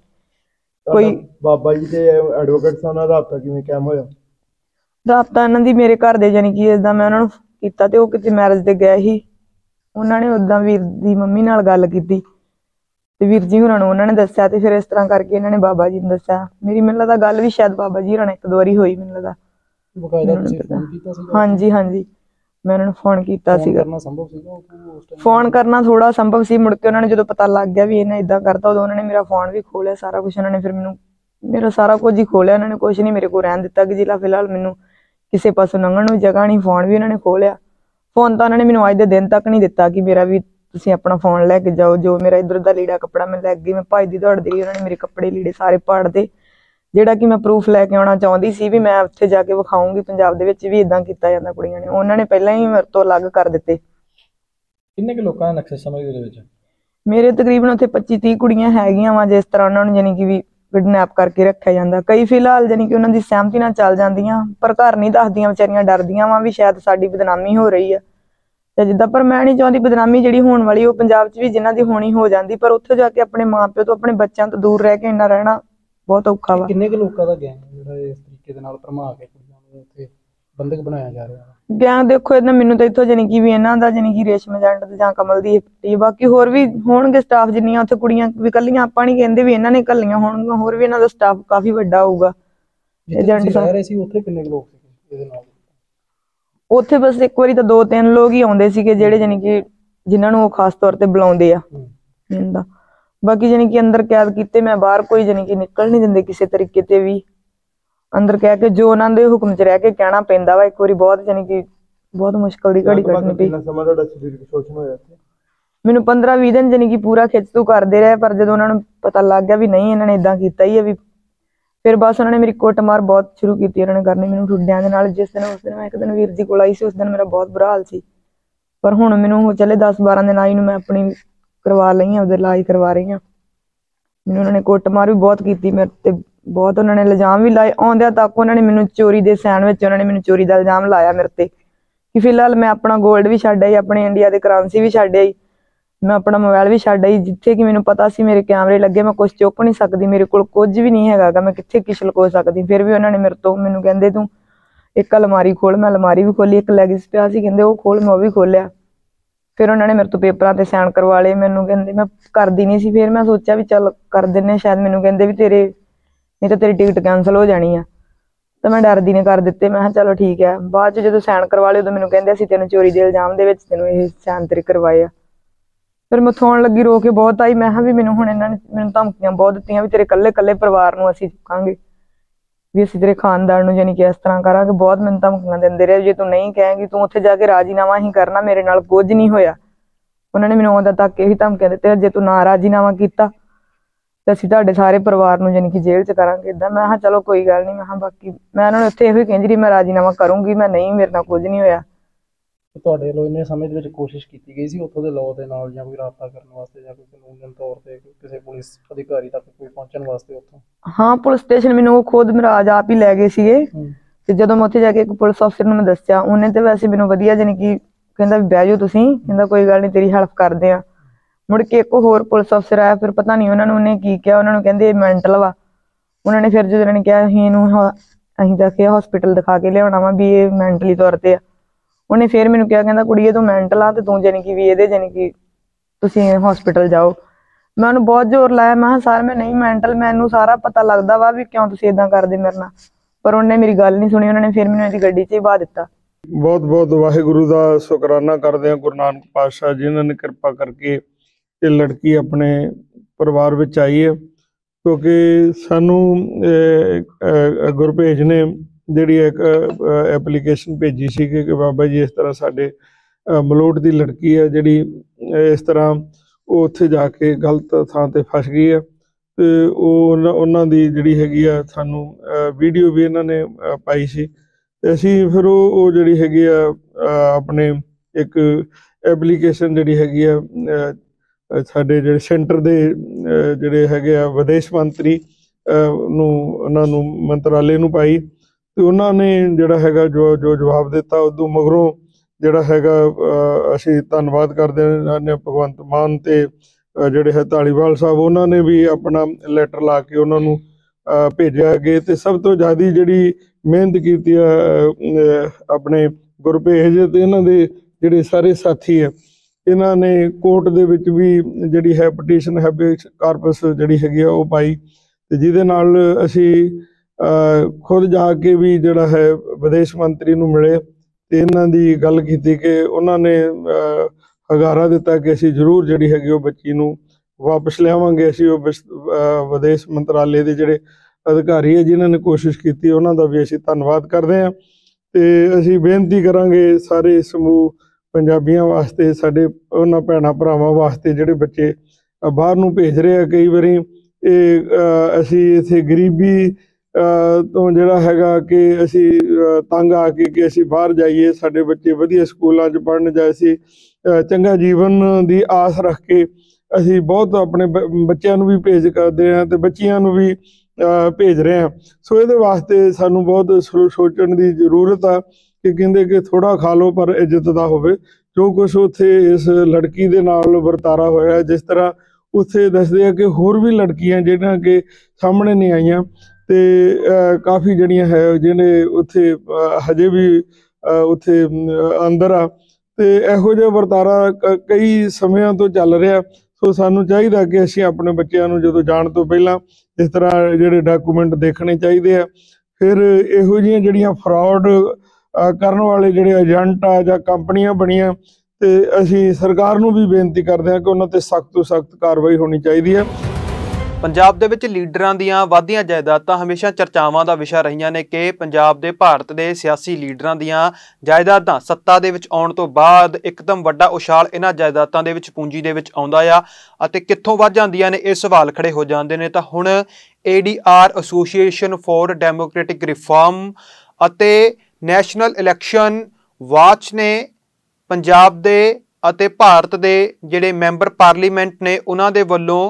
ਕੋਈ ਬਾਬਾ ਜੀ ਦੇ ਐਡਵੋਕੇਟ ਸਾਹਿਬ ਨਾਲ ਰਾਬਤਾ ਕਿਵੇਂ ਕੰਮ ਹੋਇਆ ਰਾਬਤਾ ਇਹਨਾਂ ਦੀ ਮੇਰੇ ਘਰ ਦੇ ਜਾਨੀ ਕਿ ਇਦਾਂ ਮੈਂ ਉਹਨਾਂ ਨੂੰ ਕੀਤਾ ਤੇ ਉਹ ਕਿਤੇ ਮੈਰਿਜ ਤੇ ਗਏ ਸੀ ਉਹਨਾਂ ਨੇ ਉਦਾਂ ਵੀਰ ਦੀ ਮੰਮੀ ਨਾਲ ਗੱਲ ਕੀਤੀ ਤੇ ਵੀਰ ਜੀ ਹੋਰਾਂ ਨੂੰ ਉਹਨਾਂ ਨੇ ਦੱਸਿਆ ਤੇ ਫਿਰ ਇਸ ਤਰ੍ਹਾਂ ਕਰਕੇ ਇਹਨਾਂ ਨੇ ਬਾਬਾ ਜੀ ਨੂੰ ਦੱਸਿਆ ਮੇਰੀ ਮੈਨੂੰ ਲੱਗਦਾ ਗੱਲ ਵੀ ਸ਼ਾਇਦ ਬਾਬਾ ਜੀ ਹੋਰਾਂ ਨਾਲ ਇੱਕ ਦੋ ਵਾਰੀ ਹੋਈ ਮੈਨੂੰ ਲੱਗਦਾ ਹਾਂਜੀ ਹਾਂਜੀ ਮੈਂ ਉਹਨਾਂ ਨੂੰ ਫੋਨ ਕੀਤਾ ਸੀਗਾ ਕਰਨਾ ਸੰਭਵ ਸੀਗਾ ਫੋਨ ਕਰਨਾ ਥੋੜਾ ਸੰਭਵ ਸੀ ਮੁੜ ਕੇ ਉਹਨਾਂ ਨੇ ਜਦੋਂ ਪਤਾ ਲੱਗ ਗਿਆ ਵੀ ਇਹਨੇ ਇਦਾਂ ਕਰਤਾ ਉਹਨਾਂ ਨੇ ਮੇਰਾ ਫੋਨ ਵੀ ਖੋਲਿਆ ਸਾਰਾ ਕੁਝ ਉਹਨਾਂ ਨੇ ਫਿਰ ਮੈਨੂੰ ਮੇਰਾ ਸਾਰਾ ਕੁਝ ਹੀ ਖੋਲਿਆ ਉਹਨਾਂ ਨੇ ਕੁਝ ਨਹੀਂ ਮੇਰੇ ਕੋਲ ਰਹਿਣ ਦਿੱਤਾ ਕਿ ਜਿਲਾ ਫਿਲਹਾਲ ਮੈਨੂੰ ਕਿਸੇ ਪਾਸੋਂ ਲੰਘਣ ਨੂੰ ਜਗ੍ਹਾ ਨਹੀਂ ਫੋਨ ਵੀ ਉਹਨਾਂ ਨੇ ਖੋਲਿਆ ਫੋਨ ਤਾਂ ਉਹਨਾਂ ਨੇ ਮੈਨੂੰ ਅੱਜ ਦੇ ਦਿਨ ਤੱਕ ਨਹੀਂ ਦਿੱਤਾ ਕਿ ਮੇਰਾ ਵੀ ਤੁਸੀਂ ਆਪਣਾ ਫੋਨ ਲੈ ਕੇ ਜਾਓ ਜੋ ਮੇਰਾ ਇਧਰ ਦਾ ਲੀੜਾ ਕੱਪੜਾ ਮੈਂ ਲੈ ਗਈ ਮੈਂ ਭਾਈ ਦੀ ਦੌੜ ਦੀ ਉਹਨਾਂ ਨੇ ਮੇਰੇ ਕੱਪੜੇ ਲੀੜੇ ਸਾਰੇ ਪਾੜ ਦੇ ਜਿਹੜਾ ਕਿ ਮੈਂ ਪ੍ਰੂਫ ਲੈ ਕੇ ਆਉਣਾ ਚਾਹੁੰਦੀ ਸੀ ਵੀ ਮੈਂ ਉੱਥੇ ਜਾ ਕੇ ਵਿਖਾਉਂਗੀ ਪੰਜਾਬ ਦੇ ਵਿੱਚ ਵੀ ਇਦਾਂ ਕੀਤਾ ਜਾਂਦਾ ਕੁੜੀਆਂ ਨੇ ਉਹਨਾਂ ਨੇ ਪਹਿਲਾਂ ਹੀ ਮੇਰੇ ਤੋਂ ਅਲੱਗ ਕਰ ਦਿੱਤੇ ਕਿੰਨੇ ਕੁ ਲੋਕਾਂ ਦਾ ਨਕਸ਼ਾ ਸਮਝ ਦੇ ਵਿੱਚ ਮੇਰੇ ਤਕਰੀਬਨ ਉੱਥੇ 25 30 ਕੁੜੀਆਂ ਹੈਗੀਆਂ ਵਾ ਜਿਸ ਤਰ੍ਹਾਂ ਉਹਨਾਂ ਨੂੰ ਯਾਨੀ ਕਿ ਵੀ ਕਿਡਨੈਪ ਕਰਕੇ ਰੱਖਿਆ ਜਾਂਦਾ ਕਈ ਫਿਲਹਾਲ ਯਾਨੀ ਕਿ ਉਹਨਾਂ ਦੀ ਸਹਿਮਤੀ ਨਾਲ ਚੱਲ ਜਾਂਦੀਆਂ ਪਰ ਘਰ ਨਹੀਂ ਦੱਸਦੀਆਂ ਵਿਚਾਰੀਆਂ ਡਰਦੀਆਂ ਵਾਂ ਵੀ ਸ਼ਾਇਦ ਸਾਡੀ ਬਦਨਾਮੀ ਹੋ ਰਹੀ ਆ ਤੇ ਜਿੱਦਾਂ ਪਰ ਮੈਂ ਨਹੀਂ ਚਾਹੁੰਦੀ ਬਦਨਾਮੀ ਜਿਹੜੀ ਹੋਣ ਵਾਲੀ ਉਹ ਪੰਜਾਬ 'ਚ ਵੀ ਜਿਨ੍ਹਾਂ ਦੀ ਹੋਣੀ ਹੋ ਜਾਂਦੀ ਪਰ ਉੱਥੇ ਜਾ ਕੇ ਆਪਣੇ ਮਾਪਿਓ ਤੋਂ ਆਪਣੇ ਬੱਚਿਆਂ ਤੋਂ ਦੂਰ ਰਹਿ ਕੇ ਇੰਨਾ ਰਹਿਣਾ ਬਹੁਤ ਔਖਾ ਵਾ ਕਿੰਨੇ ਕੁ ਲੋਕਾਂ ਦਾ ਗੈਂਗ ਜਿਹੜਾ ਇਸ ਤਰੀਕੇ ਦੇ ਨਾਲ ਭਰਮਾ ਕੇ ਕੁੜੀਆਂ ਨੂੰ ਉੱਥੇ ਬੰਦਕ ਬਣਾਇਆ ਜਾ ਰਿਹਾ ਗੈਂਗ ਦੇਖੋ ਇਹਨਾਂ ਮੈਨੂੰ ਤਾਂ ਇੱਥੋਂ ਜਾਨੀ ਕਿ ਵੀ ਇਹਨਾਂ ਦਾ ਜਾਨੀ ਕਿ ਰੇਸ਼ਮ ਏਜੰਟ ਤੇ ਜਾਂ ਕਮਲ ਦੀ ਤੇ ਬਾਕੀ ਹੋਰ ਵੀ ਹੋਣਗੇ ਸਟਾਫ ਜਿੰਨੀਆਂ ਉੱਥੇ ਕੁੜੀਆਂ ਵੀ ਕੱਲੀਆਂ ਆਪਾਂ ਨਹੀਂ ਕਹਿੰਦੇ ਵੀ ਇਹਨਾਂ ਨੇ ਕੱਲੀਆਂ ਹੋਣਗੀਆਂ ਹੋਰ ਵੀ ਇਹਨਾਂ ਦਾ ਸਟਾਫ ਕਾਫੀ ਵੱਡਾ ਹੋਊਗਾ ਏਜੰਟ ਸਾਰੇ ਸੀ ਉੱਥੇ ਕਿੰਨੇ ਲੋਕ ਸੀ ਇਹਦੇ ਨਾਲ ਉੱਥੇ ਬਸ ਇੱਕ ਵਾਰੀ ਤਾਂ ਦੋ ਤਿੰਨ ਲੋਕ ਹੀ ਆਉਂਦੇ ਸੀਗੇ ਜਿਹੜੇ ਜਾਨੀ ਕਿ ਜਿਨ੍ਹਾਂ ਨੂੰ ਉਹ ਖਾਸ ਤੌਰ ਤੇ ਬੁਲਾਉਂਦੇ ਆ ਦਾ ਬਾਕੀ ਜਾਨੀ ਕਿ ਅੰਦਰ ਕੈਦ ਕੀਤੇ ਮੈਂ ਬਾਹਰ ਕੋਈ ਜਾਨੀ ਕਿ ਨਿਕਲ ਨਹੀਂ ਦਿੰਦੇ ਕਿਸੇ ਤਰੀਕੇ ਤੇ ਵੀ ਅੰਦਰ ਕਹਿ ਕੇ ਜੋ ਉਹਨਾਂ ਦੇ ਹੁਕਮ 'ਚ ਰਹਿ ਕੇ ਕਹਿਣਾ ਪੈਂਦਾ ਵਾ ਇੱਕ ਵਾਰੀ ਬਹੁਤ ਜਾਨੀ ਕਿ ਬਹੁਤ ਮੁਸ਼ਕਲ ਦੀ ਘੜੀ ਕੱਢਣੀ ਪਈ ਮੈਨੂੰ 15-20 ਦਿਨ ਜਾਨੀ ਕਿ ਪੂਰਾ ਖਿੱਚਤੂ ਕਰਦੇ ਰਹੇ ਪਰ ਜਦੋਂ ਉਹਨਾਂ ਨੂੰ ਪਤਾ ਲੱਗ ਗਿਆ ਵੀ ਨਹੀਂ ਇਹਨਾਂ ਨੇ ਇਦਾਂ ਕੀਤਾ ਹੀ ਹੈ ਵੀ ਫਿਰ ਬਸ ਉਹਨਾਂ ਨੇ ਮੇਰੀ ਕੁੱਟਮਾਰ ਬਹੁਤ ਸ਼ੁਰੂ ਕੀਤੀ ਉਹਨਾਂ ਨੇ ਕਰਨੀ ਮੈਨੂੰ ਠੁੱਡਿਆਂ ਦੇ ਨਾਲ ਜਿਸ ਦਿਨ ਉਸ ਦਿਨ ਮੈਂ ਇੱਕ ਦਿਨ ਵੀਰ ਜੀ ਕੋਲ ਆਈ ਸੀ ਉਸ ਦਿਨ ਮੇਰਾ ਬਹੁਤ ਬੁਰਾ ਹਾਲ ਸੀ ਪਰ ਹੁਣ ਮੈਨੂੰ ਚੱਲੇ 10-12 ਦਿਨ ਆਈ ਨੂੰ ਮੈਂ ਆਪਣੀ ਕਰਵਾ ਲਈ ਆ ਉਹਦੇ ਇਲਾਜ ਕਰਵਾ ਰਹੀ ਆ ਮੈਨੂੰ ਉਹਨਾਂ ਨੇ ਕੁੱਟਮਾਰ ਵੀ ਬਹੁਤ ਕੀਤੀ ਮੇਰੇ ਤੇ ਬਹੁਤ ਉਹਨਾਂ ਨੇ ਇਲਜ਼ਾਮ ਵੀ ਲਾਏ ਆਉਂਦਿਆਂ ਤੱਕ ਉਹਨਾਂ ਨੇ ਮੈਨੂੰ ਚੋਰੀ ਦੇ ਸੈਨ ਵਿੱਚ ਉਹਨਾਂ ਨੇ ਮੈਨੂੰ ਚੋਰੀ ਦਾ ਇਲਜ਼ਾਮ ਲਾਇਆ ਮੇਰੇ ਤੇ ਕਿ ਫਿਲਹਾਲ ਮੈਂ ਆਪਣਾ 골ਡ ਵੀ ਛੱਡ ਆਈ ਆਪਣੇ ਇੰਡੀਆ ਦੇ ਕਰੰਸੀ ਵੀ ਛੱਡ ਆਈ ਮੈਂ ਆਪਣਾ ਮੋਬਾਈਲ ਵੀ ਛੱਡ ਆਈ ਜਿੱਥੇ ਕਿ ਮੈਨੂੰ ਪਤਾ ਸੀ ਮੇਰੇ ਕੈਮਰੇ ਲੱਗੇ ਮੈਂ ਕੁਝ ਚੁੱਕ ਨਹੀਂ ਸਕਦੀ ਮੇਰੇ ਕੋਲ ਕੁਝ ਵੀ ਨਹੀਂ ਹੈਗਾਗਾ ਮੈਂ ਕਿੱਥੇ ਕਿਛ ਲਕੋ ਸਕਦੀ ਫਿਰ ਵੀ ਉਹਨਾਂ ਨੇ ਮੇਰੇ ਤੋਂ ਮੈਨੂੰ ਕਹਿੰਦੇ ਤੂੰ ਇੱਕ ਅਲਮਾਰੀ ਖੋਲ ਮੈਂ ਅਲਮਾਰੀ ਵੀ ਖੋਲੀ ਇੱਕ ਲੈਗਿਸ ਪਿਆ ਸੀ ਕਹਿੰਦੇ ਉਹ ਖੋਲ ਮੈਂ ਉਹ ਵੀ ਖੋਲਿਆ ਫਿਰ ਉਹਨਾਂ ਨੇ ਮੇਰੇ ਤੋਂ ਪੇਪਰਾਂ ਤੇ ਸਾਈਨ ਕਰਵਾ ਲਏ ਮੈਨੂੰ ਕਹਿੰਦੇ ਮੈਂ ਕਰਦੀ ਨਹੀਂ ਸੀ ਫਿਰ ਮੈਂ ਸੋਚਿਆ ਵੀ ਚੱਲ ਕਰ ਦਿੰਨੇ ਸ਼ਾਇਦ ਮੈਨੂੰ ਕਹਿੰਦੇ ਵੀ ਤੇਰੇ ਨਹੀਂ ਤਾਂ ਤੇਰੀ ਟਿਕਟ ਕੈਨਸਲ ਹੋ ਜਾਣੀ ਆ ਤਾਂ ਮੈਂ ਡਰਦੀ ਨੇ ਕਰ ਦਿੱਤੇ ਮੈਂ ਕਿਹਾ ਚਲੋ ਠੀਕ ਆ ਬਾਅਦ ਚ ਜਦੋਂ ਸਾਈਨ ਕਰਵਾ ਲਏ ਉਦੋਂ ਮੈਨੂੰ ਕਹਿੰਦੇ ਅਸੀਂ ਤੈਨੂੰ ਚੋਰੀ ਦੇ ਇਲਜ਼ਾਮ ਦੇ ਵਿੱਚ ਤੈਨੂੰ ਇਹ ਸਾਈਨ ਤੇ ਕਰਵਾਇਆ ਫਿਰ ਮੈਂ ਥੋਣ ਲੱਗੀ ਰੋ ਕੇ ਬਹੁਤ ਆਈ ਮੈਂ ਕਿਹਾ ਵੀ ਮੈਨੂੰ ਹੁਣ ਇਹਨਾਂ ਨੇ ਮੈਨੂੰ ਧਮਕੀਆਂ ਬਹੁਤ ਦਿੱਤੀਆਂ ਵੀ ਤੇਰੇ ਕੱਲੇ ਕੱਲੇ ਪਰਿਵਾਰ ਨੂੰ ਅਸੀਂ ਚੁੱਕਾਂਗੇ ਵੀ ਅਸੀਂ ਤੇਰੇ ਖਾਨਦਾਨ ਨੂੰ ਯਾਨੀ ਕਿ ਇਸ ਤਰ੍ਹਾਂ ਕਰਾਂਗੇ ਬਹੁਤ ਮਿੰਤਾਂ ਮੁਕਾਂ ਦਿੰਦੇ ਰਹੇ ਜੇ ਤੂੰ ਨਹੀਂ ਕਹੇਂਗੀ ਤੂੰ ਉੱਥੇ ਜਾ ਕੇ ਰਾਜੀਨਾਮਾ ਹੀ ਕਰਨਾ ਮੇਰੇ ਨਾਲ ਕੁਝ ਨਹੀਂ ਹੋਇਆ ਉਹਨਾਂ ਨੇ ਮੈਨੂੰ ਉਹਦਾ ਤੱਕ ਇਹੀ ਧਮਕੀ ਦਿੱਤੇ ਜੇ ਤੂੰ ਨਾ ਰਾਜੀਨਾਮਾ ਕੀਤਾ ਤੇ ਅਸੀਂ ਤੁਹਾਡੇ ਸਾਰੇ ਪਰਿਵਾਰ ਨੂੰ ਯਾਨੀ ਕਿ ਜੇਲ੍ਹ 'ਚ ਕਰਾਂਗੇ ਇਦਾਂ ਮੈਂ ਹਾਂ ਚਲੋ ਕੋਈ ਗੱਲ ਨਹੀਂ ਮੈਂ ਹਾਂ ਬਾਕੀ ਮੈਂ ਉਹਨਾਂ ਨੂੰ ਉੱਥੇ ਇਹੋ ਹੀ ਕਹਿੰਦੀ ਰਹੀ ਮੈਂ ਰਾਜੀਨਾਮਾ ਕਰੂੰਗੀ ਮੈਂ ਨਹੀਂ ਮੇਰੇ ਨਾਲ ਕੁਝ ਨਹੀਂ ਹੋਇਆ ਤੇ ਤੁਹਾਡੇ ਵੱਲੋਂ ਇੰਨੇ ਸਮੇਂ ਦੇ ਵਿੱਚ ਕੋਸ਼ਿਸ਼ ਕੀਤੀ ਗਈ ਸੀ ਉੱਥੋਂ ਦੇ ਲਾਅ ਦੇ ਨਾਲ ਜਾਂ ਕੋਈ ਰਾਬਤਾ ਕਰਨ ਵਾਸਤੇ ਜਾਂ ਕੋਈ ਕਾਨੂੰਨ ਤੌਰ ਤੇ ਕਿਸੇ ਪੁਲਿਸ ਅਧਿਕਾਰੀ ਤੱਕ ਕੋਈ ਪਹੁੰਚਣ ਵਾਸਤੇ ਉੱਥੋਂ ਹਾਂ ਪੁਲਿਸ ਸਟੇਸ਼ਨ ਮੈਨੂੰ ਉਹ ਖੁਦ ਮਹਾਰਾਜ ਆਪ ਹੀ ਲੈ ਗਏ ਸੀਗੇ ਤੇ ਜਦੋਂ ਮੈਂ ਉੱਥੇ ਜਾ ਕੇ ਇੱਕ ਪੁਲਿਸ ਅਫਸਰ ਨੂੰ ਮੈਂ ਦੱਸਿਆ ਉਹਨੇ ਤੇ ਵੈਸੇ ਮੈਨੂੰ ਵਧੀਆ ਜਾਨੀ ਕਿ ਕਹਿੰਦਾ ਵੀ ਬਹਿ ਜਾਓ ਤੁਸੀਂ ਕਹਿੰਦਾ ਕੋਈ ਗੱਲ ਨਹੀਂ ਤੇਰੀ ਹੈਲਪ ਕਰਦੇ ਆ ਮੁੜ ਕੇ ਇੱਕ ਹੋਰ ਪੁਲਿਸ ਅਫਸਰ ਆਇਆ ਫਿਰ ਪਤਾ ਨਹੀਂ ਉਹਨਾਂ ਨੂੰ ਉਹਨੇ ਕੀ ਕਿਹਾ ਉਹਨਾਂ ਨੂੰ ਕਹਿੰਦੇ ਮੈਂਟਲ ਵਾ ਉਹਨਾਂ ਨੇ ਫਿਰ ਜਦੋਂ ਉਹਨਾਂ ਨੇ ਕਿਹਾ ਅਸੀਂ ਇਹਨੂੰ ਅਸੀਂ ਜਾ ਕੇ ਹਸਪੀਟਲ ਦਿਖਾ ਕੇ ਲਿਆਉਣਾ ਵਾ ਵੀ ਇਹ ਮੈਂਟਲੀ ਤੌਰ ਤੇ ਆ ਉਹਨੇ ਫੇਰ ਮੈਨੂੰ ਕਿਹਾ ਕਹਿੰਦਾ ਕੁੜੀਏ ਤੂੰ ਮੈਂਟਲ ਆ ਤੇ ਤੂੰ ਜਾਨੀ ਕਿ ਵੀ ਇਹਦੇ ਜਾਨੀ ਕਿ ਤੁਸੀਂ ਹਸਪੀਟਲ ਜਾਓ ਮੈਂ ਉਹਨੂੰ ਬਹੁਤ ਜ਼ੋਰ ਲਾਇਆ ਮੈਂ ਸਾਰ ਸਰ ਮੈਂ ਨਹੀਂ ਮੈਂਟਲ ਮੈਨੂੰ ਸਾਰਾ ਪਤਾ ਲੱਗਦਾ ਵਾ ਵੀ ਕਿਉਂ ਤੁਸੀਂ ਇਦਾਂ ਕਰਦੇ ਮੇਰੇ ਨਾਲ ਪਰ ਉਹਨੇ ਮੇਰੀ ਗੱਲ ਨਹੀਂ ਸੁਣੀ ਉਹਨਾਂ ਨੇ ਫੇਰ ਮੈਨੂੰ ਇਹਦੀ ਗੱਡੀ 'ਚ ਹੀ ਬਾਹ ਦਿੱਤਾ ਬਹੁਤ ਬਹੁਤ ਵਾਹਿਗੁਰੂ ਦਾ ਸ਼ੁਕਰਾਨਾ ਕਰਦੇ ਹਾਂ ਗੁਰੂ ਨਾਨਕ ਪਾਤਸ਼ਾਹ ਜਿਨ੍ਹਾਂ ਨੇ ਕਿਰਪਾ ਕਰਕੇ ਇਹ ਲੜਕੀ ਆਪਣੇ ਪਰਿਵਾਰ ਵਿੱਚ ਆਈ ਹੈ ਕਿਉਂਕਿ ਸਾਨੂੰ ਗੁਰਪੇਜ ਨੇ ਜਿਹੜੀ ਇੱਕ ਐਪਲੀਕੇਸ਼ਨ ਭੇਜੀ ਸੀ ਕਿ ਬਾਬਾ ਜੀ ਇਸ ਤਰ੍ਹਾਂ ਸਾਡੇ ਮਲੋਟ ਦੀ ਲੜਕੀ ਹੈ ਜਿਹੜੀ ਇਸ ਤਰ੍ਹਾਂ ਉਹ ਉੱਥੇ ਜਾ ਕੇ ਗਲਤ ਥਾਂ ਤੇ ਫਸ ਗਈ ਹੈ ਤੇ ਉਹ ਉਹਨਾਂ ਦੀ ਜਿਹੜੀ ਹੈਗੀ ਆ ਸਾਨੂੰ ਵੀਡੀਓ ਵੀ ਇਹਨਾਂ ਨੇ ਪਾਈ ਸੀ ਤੇ ਅਸੀਂ ਫਿਰ ਉਹ ਜਿਹੜੀ ਹੈਗੀ ਆ ਆਪਣੇ ਇੱਕ ਐਪਲੀਕੇਸ਼ਨ ਜਿਹੜੀ ਹੈਗੀ ਆ ਸਾਡੇ ਜਿਹੜੇ ਸੈਂਟਰ ਦੇ ਜਿਹੜੇ ਹੈਗੇ ਆ ਵਿਦੇਸ਼ ਮੰਤਰੀ ਨੂੰ ਉਹਨਾਂ ਨੂੰ ਮੰਤਰਾਲੇ ਨੂੰ ਪਾਈ ਤੇ ਉਹਨਾਂ ਨੇ ਜਿਹੜਾ ਹੈਗਾ ਜੋ ਜੋ ਜਵਾਬ ਦਿੱਤਾ ਉਦੋਂ ਮਗਰੋਂ ਜਿਹੜਾ ਹੈਗਾ ਅਸੀਂ ਧੰਨਵਾਦ ਕਰਦੇ ਹਾਂ ਭਗਵੰਤ ਮਾਨ ਤੇ ਜਿਹੜੇ ਹੈ ਧਾਲੀਵਾਲ ਸਾਹਿਬ ਉਹਨਾਂ ਨੇ ਵੀ ਆਪਣਾ ਲੈਟਰ ਲਾ ਕੇ ਉਹਨਾਂ ਨੂੰ ਭੇਜਿਆ ਗਏ ਤੇ ਸਭ ਤੋਂ ਜ਼ਿਆਦੀ ਜਿਹੜੀ ਮਿਹਨਤ ਕੀਤੀ ਆ ਆਪਣੇ ਗੁਰਪੇਜ ਤੇ ਇਹਨਾਂ ਦੇ ਜਿਹੜੇ ਸਾਰੇ ਸਾਥੀ ਆ ਇਹਨਾਂ ਨੇ ਕੋਰਟ ਦੇ ਵਿੱਚ ਵੀ ਜਿਹੜੀ ਹੈ ਪਟੀਸ਼ਨ ਹੈ ਕਾਰਪਸ ਜਿਹੜੀ ਹੈਗੀ ਆ ਉਹ ਪਾਈ ਤੇ ਜਿਹਦੇ ਨਾਲ ਅਸੀਂ ਖੁਦ ਜਾ ਕੇ ਵੀ ਜਿਹੜਾ ਹੈ ਵਿਦੇਸ਼ ਮੰਤਰੀ ਨੂੰ ਮਿਲੇ ਤੇ ਇਹਨਾਂ ਦੀ ਗੱਲ ਕੀਤੀ ਕਿ ਉਹਨਾਂ ਨੇ ਹਗਾਰਾ ਦਿੱਤਾ ਕਿ ਅਸੀਂ ਜ਼ਰੂਰ ਜਿਹੜੀ ਹੈਗੀ ਉਹ ਬੱਚੀ ਨੂੰ ਵਾਪਸ ਲਿਆਵਾਂਗੇ ਅਸੀਂ ਉਹ ਵਿਦੇਸ਼ ਮੰਤਰਾਲੇ ਦੇ ਜਿਹੜੇ ਅਧਿਕਾਰੀ ਹੈ ਜਿਨ੍ਹਾਂ ਨੇ ਕੋਸ਼ਿਸ਼ ਕੀਤੀ ਉਹਨਾਂ ਦਾ ਵੀ ਅਸੀਂ ਧੰਨਵਾਦ ਕਰਦੇ ਹਾਂ ਤੇ ਅਸੀਂ ਬੇਨਤੀ ਕਰਾਂਗੇ ਸਾਰੇ ਸਮੂਹ ਪੰਜਾਬੀਆਂ ਵਾਸਤੇ ਸਾਡੇ ਉਹਨਾਂ ਭੈਣਾ ਭਰਾਵਾਂ ਵਾਸਤੇ ਜਿਹੜੇ ਬੱਚੇ ਬਾਹਰ ਨੂੰ ਭੇਜ ਰਹੇ ਆ ਕਈ ਵਾਰੀ ਇਹ ਅਸੀਂ ਇਥੇ ਗਰੀਬੀ ਤੋਂ ਜਿਹੜਾ ਹੈਗਾ ਕਿ ਅਸੀਂ ਤੰਗ ਆ ਕੇ ਕਿ ਅਸੀਂ ਬਾਹਰ ਜਾਈਏ ਸਾਡੇ ਬੱਚੇ ਵਧੀਆ ਸਕੂਲਾਂ 'ਚ ਪੜਨ ਜਾਏ ਸੀ ਚੰਗਾ ਜੀਵਨ ਦੀ ਆਸ ਰੱਖ ਕੇ ਅਸੀਂ ਬਹੁਤ ਆਪਣੇ ਬੱਚਿਆਂ ਨੂੰ ਵੀ ਭੇਜ ਕਰਦੇ ਆ ਤੇ ਬੱਚੀਆਂ ਨੂੰ ਵੀ ਭੇਜ ਰਹੇ ਆ ਸੋ ਇਹਦੇ ਵਾਸਤੇ ਸਾਨੂੰ ਬਹੁਤ ਸੋਚਣ ਦੀ ਜ਼ਰੂਰਤ ਆ ਕਿ ਕਹਿੰਦੇ ਕਿ ਥੋੜਾ ਖਾ ਲਓ ਪਰ ਇੱਜ਼ਤ ਦਾ ਹੋਵੇ ਜੋ ਕੁਝ ਉੱਥੇ ਇਸ ਲੜਕੀ ਦੇ ਨਾਲ ਵਰਤਾਰਾ ਹੋਇਆ ਜਿਸ ਤਰ੍ਹਾਂ ਉੱਥੇ ਦੱਸਦੇ ਆ ਕਿ ਹੋਰ ਵੀ ਲੜਕੀਆਂ ਜਿਹੜੀਆਂ ਕਿ ਸਾਹਮਣੇ ਨਹੀਂ ਆਈਆਂ ਤੇ ਕਾਫੀ ਜਿਹੜੀਆਂ ਹੈ ਜਿਹਨੇ ਉੱਥੇ ਹਜੇ ਵੀ ਉੱਥੇ ਅੰਦਰ ਆ ਤੇ ਇਹੋ ਜਿਹੇ ਵਰਤਾਰਾ ਕਈ ਸਮਿਆਂ ਤੋਂ ਚੱਲ ਰਿਹਾ ਸੋ ਸਾਨੂੰ ਚਾਹੀਦਾ ਕਿ ਅਸੀਂ ਆਪਣੇ ਬੱਚਿਆਂ ਨੂੰ ਜਦੋਂ ਜਾਣ ਤੋਂ ਪਹਿਲਾਂ ਇਸ ਤਰ੍ਹਾਂ ਜਿਹੜੇ ਡਾਕੂਮੈਂਟ ਦੇਖਣੇ ਚਾਹੀਦੇ ਆ ਫਿਰ ਇਹੋ ਜਿਹੀਆਂ ਜਿਹੜੀਆਂ ਫਰਾਡ ਕਰਨ ਵਾਲੇ ਜਿਹੜੇ ਏਜੰਟ ਆ ਜਾਂ ਕੰਪਨੀਆਂ ਬਣੀਆਂ ਤੇ ਅਸੀਂ ਸਰਕਾਰ ਨੂੰ ਵੀ ਬੇਨਤੀ ਕਰਦੇ ਹਾਂ ਕਿ ਉਹਨਾਂ ਤੇ ਸਖਤ ਤੋਂ ਸਖਤ ਕਾਰਵਾਈ ਹੋਣੀ ਚਾਹੀਦੀ ਹੈ ਪੰਜਾਬ ਦੇ ਵਿੱਚ ਲੀਡਰਾਂ ਦੀਆਂ ਵਾਧੀਆਂ ਜਾਇਦਾਦਾਂ ਹਮੇਸ਼ਾ ਚਰਚਾਵਾਂ ਦਾ ਵਿਸ਼ਾ ਰਹੀਆਂ ਨੇ ਕਿ ਪੰਜਾਬ ਦੇ ਭਾਰਤ ਦੇ ਸਿਆਸੀ ਲੀਡਰਾਂ ਦੀਆਂ ਜਾਇਦਾਦਾਂ ਸੱਤਾ ਦੇ ਵਿੱਚ ਆਉਣ ਤੋਂ ਬਾਅਦ ਇੱਕਦਮ ਵੱਡਾ ਉਛਾਲ ਇਹਨਾਂ ਜਾਇਦਾਦਾਂ ਦੇ ਵਿੱਚ ਪੂੰਜੀ ਦੇ ਵਿੱਚ ਆਉਂਦਾ ਆ ਅਤੇ ਕਿੱਥੋਂ ਵੱਧ ਜਾਂਦੀਆਂ ਨੇ ਇਹ ਸਵਾਲ ਖੜੇ ਹੋ ਜਾਂਦੇ ਨੇ ਤਾਂ ਹੁਣ ADR association for democratic reform and national election watch ਨੇ ਪੰਜਾਬ ਦੇ ਅਤੇ ਭਾਰਤ ਦੇ ਜਿਹੜੇ ਮੈਂਬਰ ਪਾਰਲੀਮੈਂਟ ਨੇ ਉਹਨਾਂ ਦੇ ਵੱਲੋਂ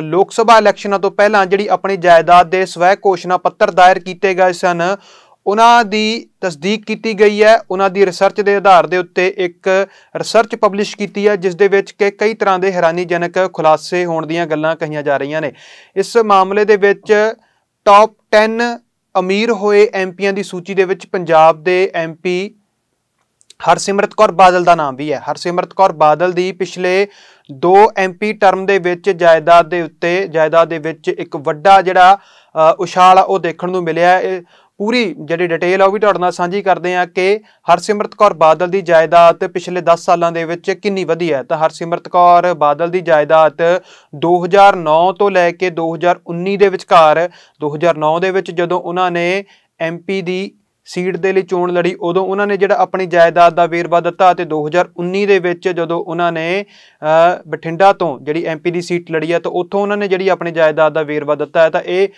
ਲੋਕ ਸਭਾ ਇਲੈਕਸ਼ਨਾਂ ਤੋਂ ਪਹਿਲਾਂ ਜਿਹੜੀ ਆਪਣੀ ਜਾਇਦਾਦ ਦੇ ਸਵੈ ਘੋਸ਼ਣਾ ਪੱਤਰ ਦਾਇਰ ਕੀਤੇ ਗਏ ਸਨ ਉਹਨਾਂ ਦੀ ਤਸਦੀਕ ਕੀਤੀ ਗਈ ਹੈ ਉਹਨਾਂ ਦੀ ਰਿਸਰਚ ਦੇ ਆਧਾਰ ਦੇ ਉੱਤੇ ਇੱਕ ਰਿਸਰਚ ਪਬਲਿਸ਼ ਕੀਤੀ ਹੈ ਜਿਸ ਦੇ ਵਿੱਚ ਕਿ ਕਈ ਤਰ੍ਹਾਂ ਦੇ ਹੈਰਾਨੀਜਨਕ ਖੁਲਾਸੇ ਹੋਣ ਦੀਆਂ ਗੱਲਾਂ ਕਹੀਆਂ ਜਾ ਰਹੀਆਂ ਨੇ ਇਸ ਮਾਮਲੇ ਦੇ ਵਿੱਚ ਟਾਪ 10 ਅਮੀਰ ਹੋਏ ਐਮਪੀਆਂ ਦੀ ਸੂਚੀ ਦੇ ਵਿੱਚ ਪੰਜਾਬ ਦੇ ਐਮਪੀ ਹਰਸਿਮਰਤ ਕੌਰ ਬਾਦਲ ਦਾ ਨਾਮ ਵੀ ਹੈ ਹਰਸਿਮਰਤ ਕੌਰ ਬਾਦਲ ਦੀ ਪਿਛਲੇ 2 ਐਮਪੀ ਟਰਮ ਦੇ ਵਿੱਚ ਜਾਇਦਾਦ ਦੇ ਉੱਤੇ ਜਾਇਦਾਦ ਦੇ ਵਿੱਚ ਇੱਕ ਵੱਡਾ ਜਿਹੜਾ ਉਛਾਲ ਉਹ ਦੇਖਣ ਨੂੰ ਮਿਲਿਆ ਹੈ ਪੂਰੀ ਜਿਹੜੀ ਡਿਟੇਲ ਆ ਉਹ ਵੀ ਤੁਹਾਡੇ ਨਾਲ ਸਾਂਝੀ ਕਰਦੇ ਆ ਕਿ ਹਰਸਿਮਰਤ ਕੌਰ ਬਾਦਲ ਦੀ ਜਾਇਦਾਦ ਪਿਛਲੇ 10 ਸਾਲਾਂ ਦੇ ਵਿੱਚ ਕਿੰਨੀ ਵਧੀ ਹੈ ਤਾਂ ਹਰਸਿਮਰਤ ਕੌਰ ਬਾਦਲ ਦੀ ਜਾਇਦਾਦ 2009 ਤੋਂ ਲੈ ਕੇ 2019 ਦੇ ਵਿਚਕਾਰ 2009 ਦੇ ਵਿੱਚ ਜਦੋਂ ਉਹਨਾਂ ਨੇ ਐਮਪੀ ਦੀ ਸੀਟ ਦੇ ਲਈ ਚੋਣ ਲੜੀ ਉਦੋਂ ਉਹਨਾਂ ਨੇ ਜਿਹੜਾ ਆਪਣੀ ਜਾਇਦਾਦ ਦਾ ਵੇਰਵਾ ਦਿੱਤਾ ਅਤੇ 2019 ਦੇ ਵਿੱਚ ਜਦੋਂ ਉਹਨਾਂ ਨੇ ਬਠਿੰਡਾ ਤੋਂ ਜਿਹੜੀ ਐਮਪੀ ਦੀ ਸੀਟ ਲੜੀ ਆ ਤਾਂ ਉੱਥੋਂ ਉਹਨਾਂ ਨੇ ਜਿਹੜੀ ਆਪਣੀ ਜਾਇਦਾਦ ਦਾ ਵੇਰਵਾ ਦਿੱਤਾ ਹੈ ਤਾਂ ਇਹ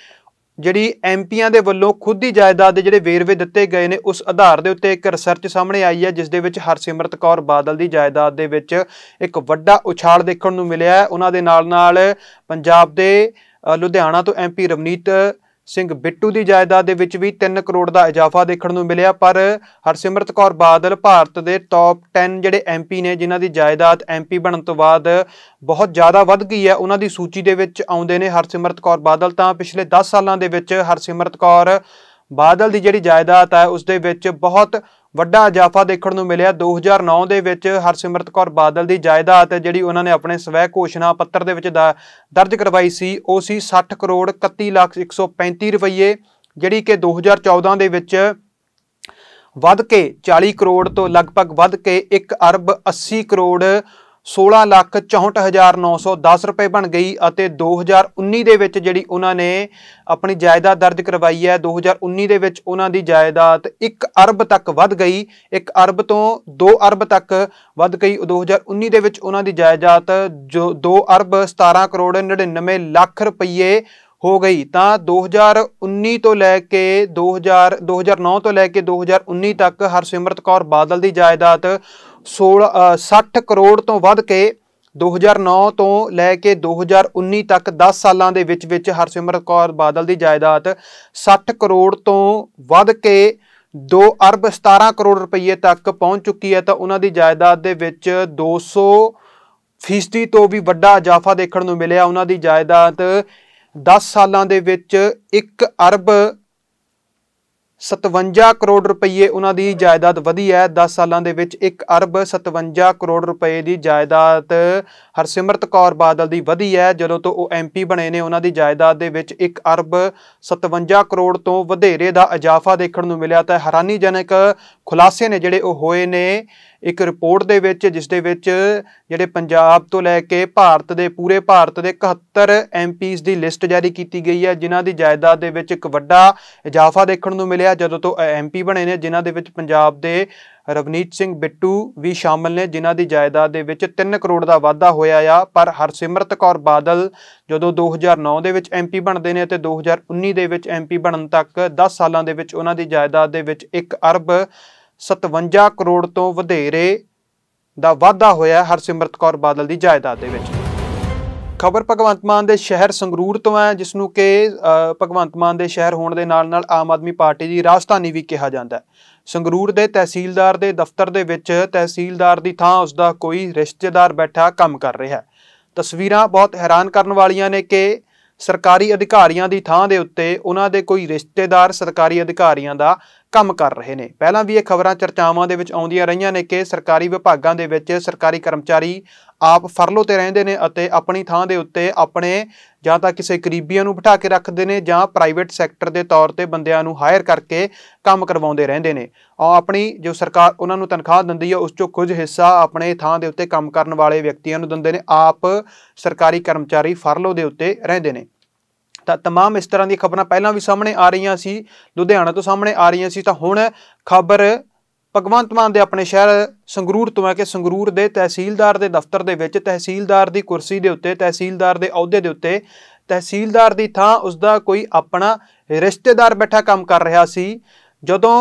ਜਿਹੜੀ ਐਮਪੀਆਂ ਦੇ ਵੱਲੋਂ ਖੁਦ ਹੀ ਜਾਇਦਾਦ ਦੇ ਜਿਹੜੇ ਵੇਰਵੇ ਦਿੱਤੇ ਗਏ ਨੇ ਉਸ ਆਧਾਰ ਦੇ ਉੱਤੇ ਇੱਕ ਰਿਸਰਚ ਸਾਹਮਣੇ ਆਈ ਹੈ ਜਿਸ ਦੇ ਵਿੱਚ ਹਰਸਿਮਰਤ ਕੌਰ ਬਾਦਲ ਦੀ ਜਾਇਦਾਦ ਦੇ ਵਿੱਚ ਇੱਕ ਵੱਡਾ ਉਛਾਲ ਦੇਖਣ ਨੂੰ ਮਿਲਿਆ ਹੈ ਉਹਨਾਂ ਦੇ ਨਾਲ ਨਾਲ ਪੰਜਾਬ ਦੇ ਲੁਧਿਆਣਾ ਤੋਂ ਐਮਪੀ ਰਵਨੀਤ ਸਿੰਘ ਬਿੱਟੂ ਦੀ ਜਾਇਦਾਦ ਦੇ ਵਿੱਚ ਵੀ 3 ਕਰੋੜ ਦਾ ਇਜ਼ਾਫਾ ਦੇਖਣ ਨੂੰ ਮਿਲਿਆ ਪਰ ਹਰਸਿਮਰਤ ਕੌਰ ਬਾਦਲ ਭਾਰਤ ਦੇ ਟੌਪ 10 ਜਿਹੜੇ ਐਮਪੀ ਨੇ ਜਿਨ੍ਹਾਂ ਦੀ ਜਾਇਦਾਦ ਐਮਪੀ ਬਣਨ ਤੋਂ ਬਾਅਦ ਬਹੁਤ ਜ਼ਿਆਦਾ ਵੱਧ ਗਈ ਹੈ ਉਹਨਾਂ ਦੀ ਸੂਚੀ ਦੇ ਵਿੱਚ ਆਉਂਦੇ ਨੇ ਹਰਸਿਮਰਤ ਕੌਰ ਬਾਦਲ ਤਾਂ ਪਿਛਲੇ 10 ਸਾਲਾਂ ਦੇ ਵਿੱਚ ਹਰਸਿਮਰਤ ਕੌਰ ਬਾਦਲ ਦੀ ਜਿਹੜੀ ਜਾਇਦਾਦ ਹੈ ਉਸ ਦੇ ਵਿੱਚ ਬਹੁਤ ਵੱਡਾ ਇਜ਼ਾਫਾ ਦੇਖਣ ਨੂੰ ਮਿਲਿਆ 2009 ਦੇ ਵਿੱਚ ਹਰਸਿਮਰਤ ਕੌਰ ਬਾਦਲ ਦੀ ਜਾਇਦਾਦ ਜਿਹੜੀ ਉਹਨਾਂ ਨੇ ਆਪਣੇ ਸਵੈ ਘੋਸ਼ਣਾ ਪੱਤਰ ਦੇ ਵਿੱਚ ਦਰਜ ਕਰਵਾਈ ਸੀ ਉਹ ਸੀ 60 ਕਰੋੜ 31 ਲੱਖ 135 ਰੁਪਏ ਜਿਹੜੀ ਕਿ 2014 ਦੇ ਵਿੱਚ ਵੱਧ ਕੇ 40 ਕਰੋੜ ਤੋਂ ਲਗਭਗ ਵੱਧ ਕੇ 1 ਅਰਬ 80 ਕਰੋੜ 16,64,910 ਰੁਪਏ ਬਣ ਗਈ ਅਤੇ 2019 ਦੇ ਵਿੱਚ ਜਿਹੜੀ ਉਹਨਾਂ ਨੇ ਆਪਣੀ ਜਾਇਦਾਦ ਦਰਜ ਕਰਵਾਈ ਹੈ 2019 ਦੇ ਵਿੱਚ ਉਹਨਾਂ ਦੀ ਜਾਇਦਾਦ 1 ਅਰਬ ਤੱਕ ਵੱਧ ਗਈ 1 ਅਰਬ ਤੋਂ 2 ਅਰਬ ਤੱਕ ਵੱਧ ਗਈ 2019 ਦੇ ਵਿੱਚ ਉਹਨਾਂ ਦੀ ਜਾਇਦਾਦ ਜੋ 2 ਅਰਬ 17 ਕਰੋੜ 99 ਲੱਖ ਰੁਪਏ ਹੋ ਗਈ ਤਾਂ 2019 ਤੋਂ ਲੈ ਕੇ 2000 2009 ਤੋਂ ਲੈ ਕੇ 2019 ਤੱਕ ਹਰਸਿਮਰਤ ਕੌਰ ਬਾਦਲ ਦੀ ਜਾਇਦਾਦ 60 ਕਰੋੜ ਤੋਂ ਵੱਧ ਕੇ 2009 ਤੋਂ ਲੈ ਕੇ 2019 ਤੱਕ 10 ਸਾਲਾਂ ਦੇ ਵਿੱਚ ਵਿੱਚ ਹਰਸਿਮਰਤ ਕੌਰ ਬਾਦਲ ਦੀ ਜਾਇਦਾਦ 60 ਕਰੋੜ ਤੋਂ ਵੱਧ ਕੇ 2 ਅਰਬ 17 ਕਰੋੜ ਰੁਪਏ ਤੱਕ ਪਹੁੰਚ ਚੁੱਕੀ ਹੈ ਤਾਂ ਉਹਨਾਂ ਦੀ ਜਾਇਦਾਦ ਦੇ ਵਿੱਚ 200 ਫੀਸਦੀ ਤੋਂ ਵੀ ਵੱਡਾ ਇਜ਼ਾਫਾ ਦੇਖਣ ਨੂੰ ਮਿਲਿਆ ਉਹਨਾਂ ਦੀ ਜਾਇਦਾਦ 10 ਸਾਲਾਂ ਦੇ ਵਿੱਚ 1 ਅਰਬ 57 ਕਰੋੜ ਰੁਪਏ ਉਹਨਾਂ ਦੀ ਜਾਇਦਾਦ ਵਧੀ ਹੈ 10 ਸਾਲਾਂ ਦੇ ਵਿੱਚ 1 ਅਰਬ 57 ਕਰੋੜ ਰੁਪਏ ਦੀ ਜਾਇਦਾਦ ਹਰਸਿਮਰਤ ਕੌਰ ਬਾਦਲ ਦੀ ਵਧੀ ਹੈ ਜਦੋਂ ਤੋਂ ਉਹ ਐਮਪੀ ਬਣੇ ਨੇ ਉਹਨਾਂ ਦੀ ਜਾਇਦਾਦ ਦੇ ਵਿੱਚ 1 ਅਰਬ 57 ਕਰੋੜ ਤੋਂ ਵਧੇਰੇ ਦਾ ਇਜ਼ਾਫਾ ਦੇਖਣ ਨੂੰ ਮਿਲਿਆ ਤਾਂ ਹੈਰਾਨੀਜਨਕ ਖੁਲਾਸੇ ਨੇ ਜਿਹੜੇ ਉਹ ਹੋਏ ਨੇ ਇੱਕ ਰਿਪੋਰਟ ਦੇ ਵਿੱਚ ਜਿਸ ਦੇ ਵਿੱਚ ਜਿਹੜੇ ਪੰਜਾਬ ਤੋਂ ਲੈ ਕੇ ਭਾਰਤ ਦੇ ਪੂਰੇ ਭਾਰਤ ਦੇ 71 ਐਮਪੀਸ ਦੀ ਲਿਸਟ ਜਾਰੀ ਕੀਤੀ ਗਈ ਹੈ ਜਿਨ੍ਹਾਂ ਦੀ ਜਾਇਦਾਦ ਦੇ ਵਿੱਚ ਇੱਕ ਵੱਡਾ ਇਜ਼ਾਫਾ ਦੇਖਣ ਨੂੰ ਮਿਲਿਆ ਜਦੋਂ ਤੋਂ ਐਮਪੀ ਬਣੇ ਨੇ ਜਿਨ੍ਹਾਂ ਦੇ ਵਿੱਚ ਪੰਜਾਬ ਦੇ ਰਵਨੀਤ ਸਿੰਘ ਬਿੱਟੂ ਵੀ ਸ਼ਾਮਲ ਨੇ ਜਿਨ੍ਹਾਂ ਦੀ ਜਾਇਦਾਦ ਦੇ ਵਿੱਚ 3 ਕਰੋੜ ਦਾ ਵਾਧਾ ਹੋਇਆ ਆ ਪਰ ਹਰਸਿਮਰਤ ਕੌਰ ਬਾਦਲ ਜਦੋਂ 2009 ਦੇ ਵਿੱਚ ਐਮਪੀ ਬਣਦੇ ਨੇ ਤੇ 2019 ਦੇ ਵਿੱਚ ਐਮਪੀ ਬਣਨ ਤੱਕ 10 ਸਾਲਾਂ ਦੇ ਵਿੱਚ ਉਹਨਾਂ ਦੀ ਜਾਇਦਾਦ ਦੇ ਵਿੱਚ 1 ਅਰਬ 57 ਕਰੋੜ ਤੋਂ ਵਧੇਰੇ ਦਾ ਵਾਧਾ ਹੋਇਆ ਹਰਸਿਮਰਤ ਕੌਰ ਬਾਦਲ ਦੀ ਜਾਇਦਾਦ ਦੇ ਵਿੱਚ ਖਬਰ ਭਗਵੰਤ ਮਾਨ ਦੇ ਸ਼ਹਿਰ ਸੰਗਰੂਰ ਤੋਂ ਹੈ ਜਿਸ ਨੂੰ ਕਿ ਭਗਵੰਤ ਮਾਨ ਦੇ ਸ਼ਹਿਰ ਹੋਣ ਦੇ ਨਾਲ ਨਾਲ ਆਮ ਆਦਮੀ ਪਾਰਟੀ ਦੀ ਰਾਜਧਾਨੀ ਵੀ ਕਿਹਾ ਜਾਂਦਾ ਹੈ ਸੰਗਰੂਰ ਦੇ ਤਹਿਸੀਲਦਾਰ ਦੇ ਦਫ਼ਤਰ ਦੇ ਵਿੱਚ ਤਹਿਸੀਲਦਾਰ ਦੀ ਥਾਂ ਉਸ ਦਾ ਕੋਈ ਰਿਸ਼ਤੇਦਾਰ ਬੈਠਾ ਕੰਮ ਕਰ ਰਿਹਾ ਹੈ ਤਸਵੀਰਾਂ ਬਹੁਤ ਹੈਰਾਨ ਕਰਨ ਵਾਲੀਆਂ ਨੇ ਕਿ ਸਰਕਾਰੀ ਅਧਿਕਾਰੀਆਂ ਦੀ ਥਾਂ ਦੇ ਉੱਤੇ ਉਹਨਾਂ ਦੇ ਕੋਈ ਰਿਸ਼ਤੇਦਾਰ ਸਰਕਾਰੀ ਅਧਿਕਾਰੀਆਂ ਦਾ ਕੰਮ ਕਰ ਰਹੇ ਨੇ ਪਹਿਲਾਂ ਵੀ ਇਹ ਖਬਰਾਂ ਚਰਚਾਵਾਂ ਦੇ ਵਿੱਚ ਆਉਂਦੀਆਂ ਰਹੀਆਂ ਨੇ ਕਿ ਸਰਕਾਰੀ ਵਿਭਾਗਾਂ ਦੇ ਵਿੱਚ ਸਰਕਾਰੀ ਕਰਮਚਾਰੀ ਆਪ ਫਰਲੋ ਤੇ ਰਹਿੰਦੇ ਨੇ ਅਤੇ ਆਪਣੀ ਥਾਂ ਦੇ ਉੱਤੇ ਆਪਣੇ ਜਾਂ ਤਾਂ ਕਿਸੇ ਕਰੀਬੀਆਂ ਨੂੰ ਬਿਠਾ ਕੇ ਰੱਖਦੇ ਨੇ ਜਾਂ ਪ੍ਰਾਈਵੇਟ ਸੈਕਟਰ ਦੇ ਤੌਰ ਤੇ ਬੰਦਿਆਂ ਨੂੰ ਹਾਇਰ ਕਰਕੇ ਕੰਮ ਕਰਵਾਉਂਦੇ ਰਹਿੰਦੇ ਨੇ ਆ ਆਪਣੀ ਜੋ ਸਰਕਾਰ ਉਹਨਾਂ ਨੂੰ ਤਨਖਾਹ ਦਿੰਦੀ ਹੈ ਉਸ ਚੋਂ ਕੁਝ ਹਿੱਸਾ ਆਪਣੇ ਥਾਂ ਦੇ ਉੱਤੇ ਕੰਮ ਕਰਨ ਵਾਲੇ ਵਿਅਕਤੀਆਂ ਨੂੰ ਦਿੰਦੇ ਨੇ ਆਪ ਸਰਕਾਰੀ ਕਰਮਚਾਰੀ ਫਰਲੋ ਦੇ ਉੱਤੇ ਰਹਿੰਦੇ ਨੇ ਤਾਂ तमाम ਇਸ ਤਰ੍ਹਾਂ ਦੀ ਖਬਰਾਂ ਪਹਿਲਾਂ ਵੀ ਸਾਹਮਣੇ ਆ ਰਹੀਆਂ ਸੀ ਲੁਧਿਆਣਾ ਤੋਂ ਸਾਹਮਣੇ ਆ ਰਹੀਆਂ ਸੀ ਤਾਂ ਹੁਣ ਖਬਰ ਭਗਵੰਤ ਮਾਨ ਦੇ ਆਪਣੇ ਸ਼ਹਿਰ ਸੰਗਰੂਰ ਤੋਂ ਹੈ ਕਿ ਸੰਗਰੂਰ ਦੇ ਤਹਿਸੀਲਦਾਰ ਦੇ ਦਫ਼ਤਰ ਦੇ ਵਿੱਚ ਤਹਿਸੀਲਦਾਰ ਦੀ ਕੁਰਸੀ ਦੇ ਉੱਤੇ ਤਹਿਸੀਲਦਾਰ ਦੇ ਅਹੁਦੇ ਦੇ ਉੱਤੇ ਤਹਿਸੀਲਦਾਰ ਦੀ ਥਾਂ ਉਸ ਦਾ ਕੋਈ ਆਪਣਾ ਰਿਸ਼ਤੇਦਾਰ ਬੈਠਾ ਕੰਮ ਕਰ ਰਿਹਾ ਸੀ ਜਦੋਂ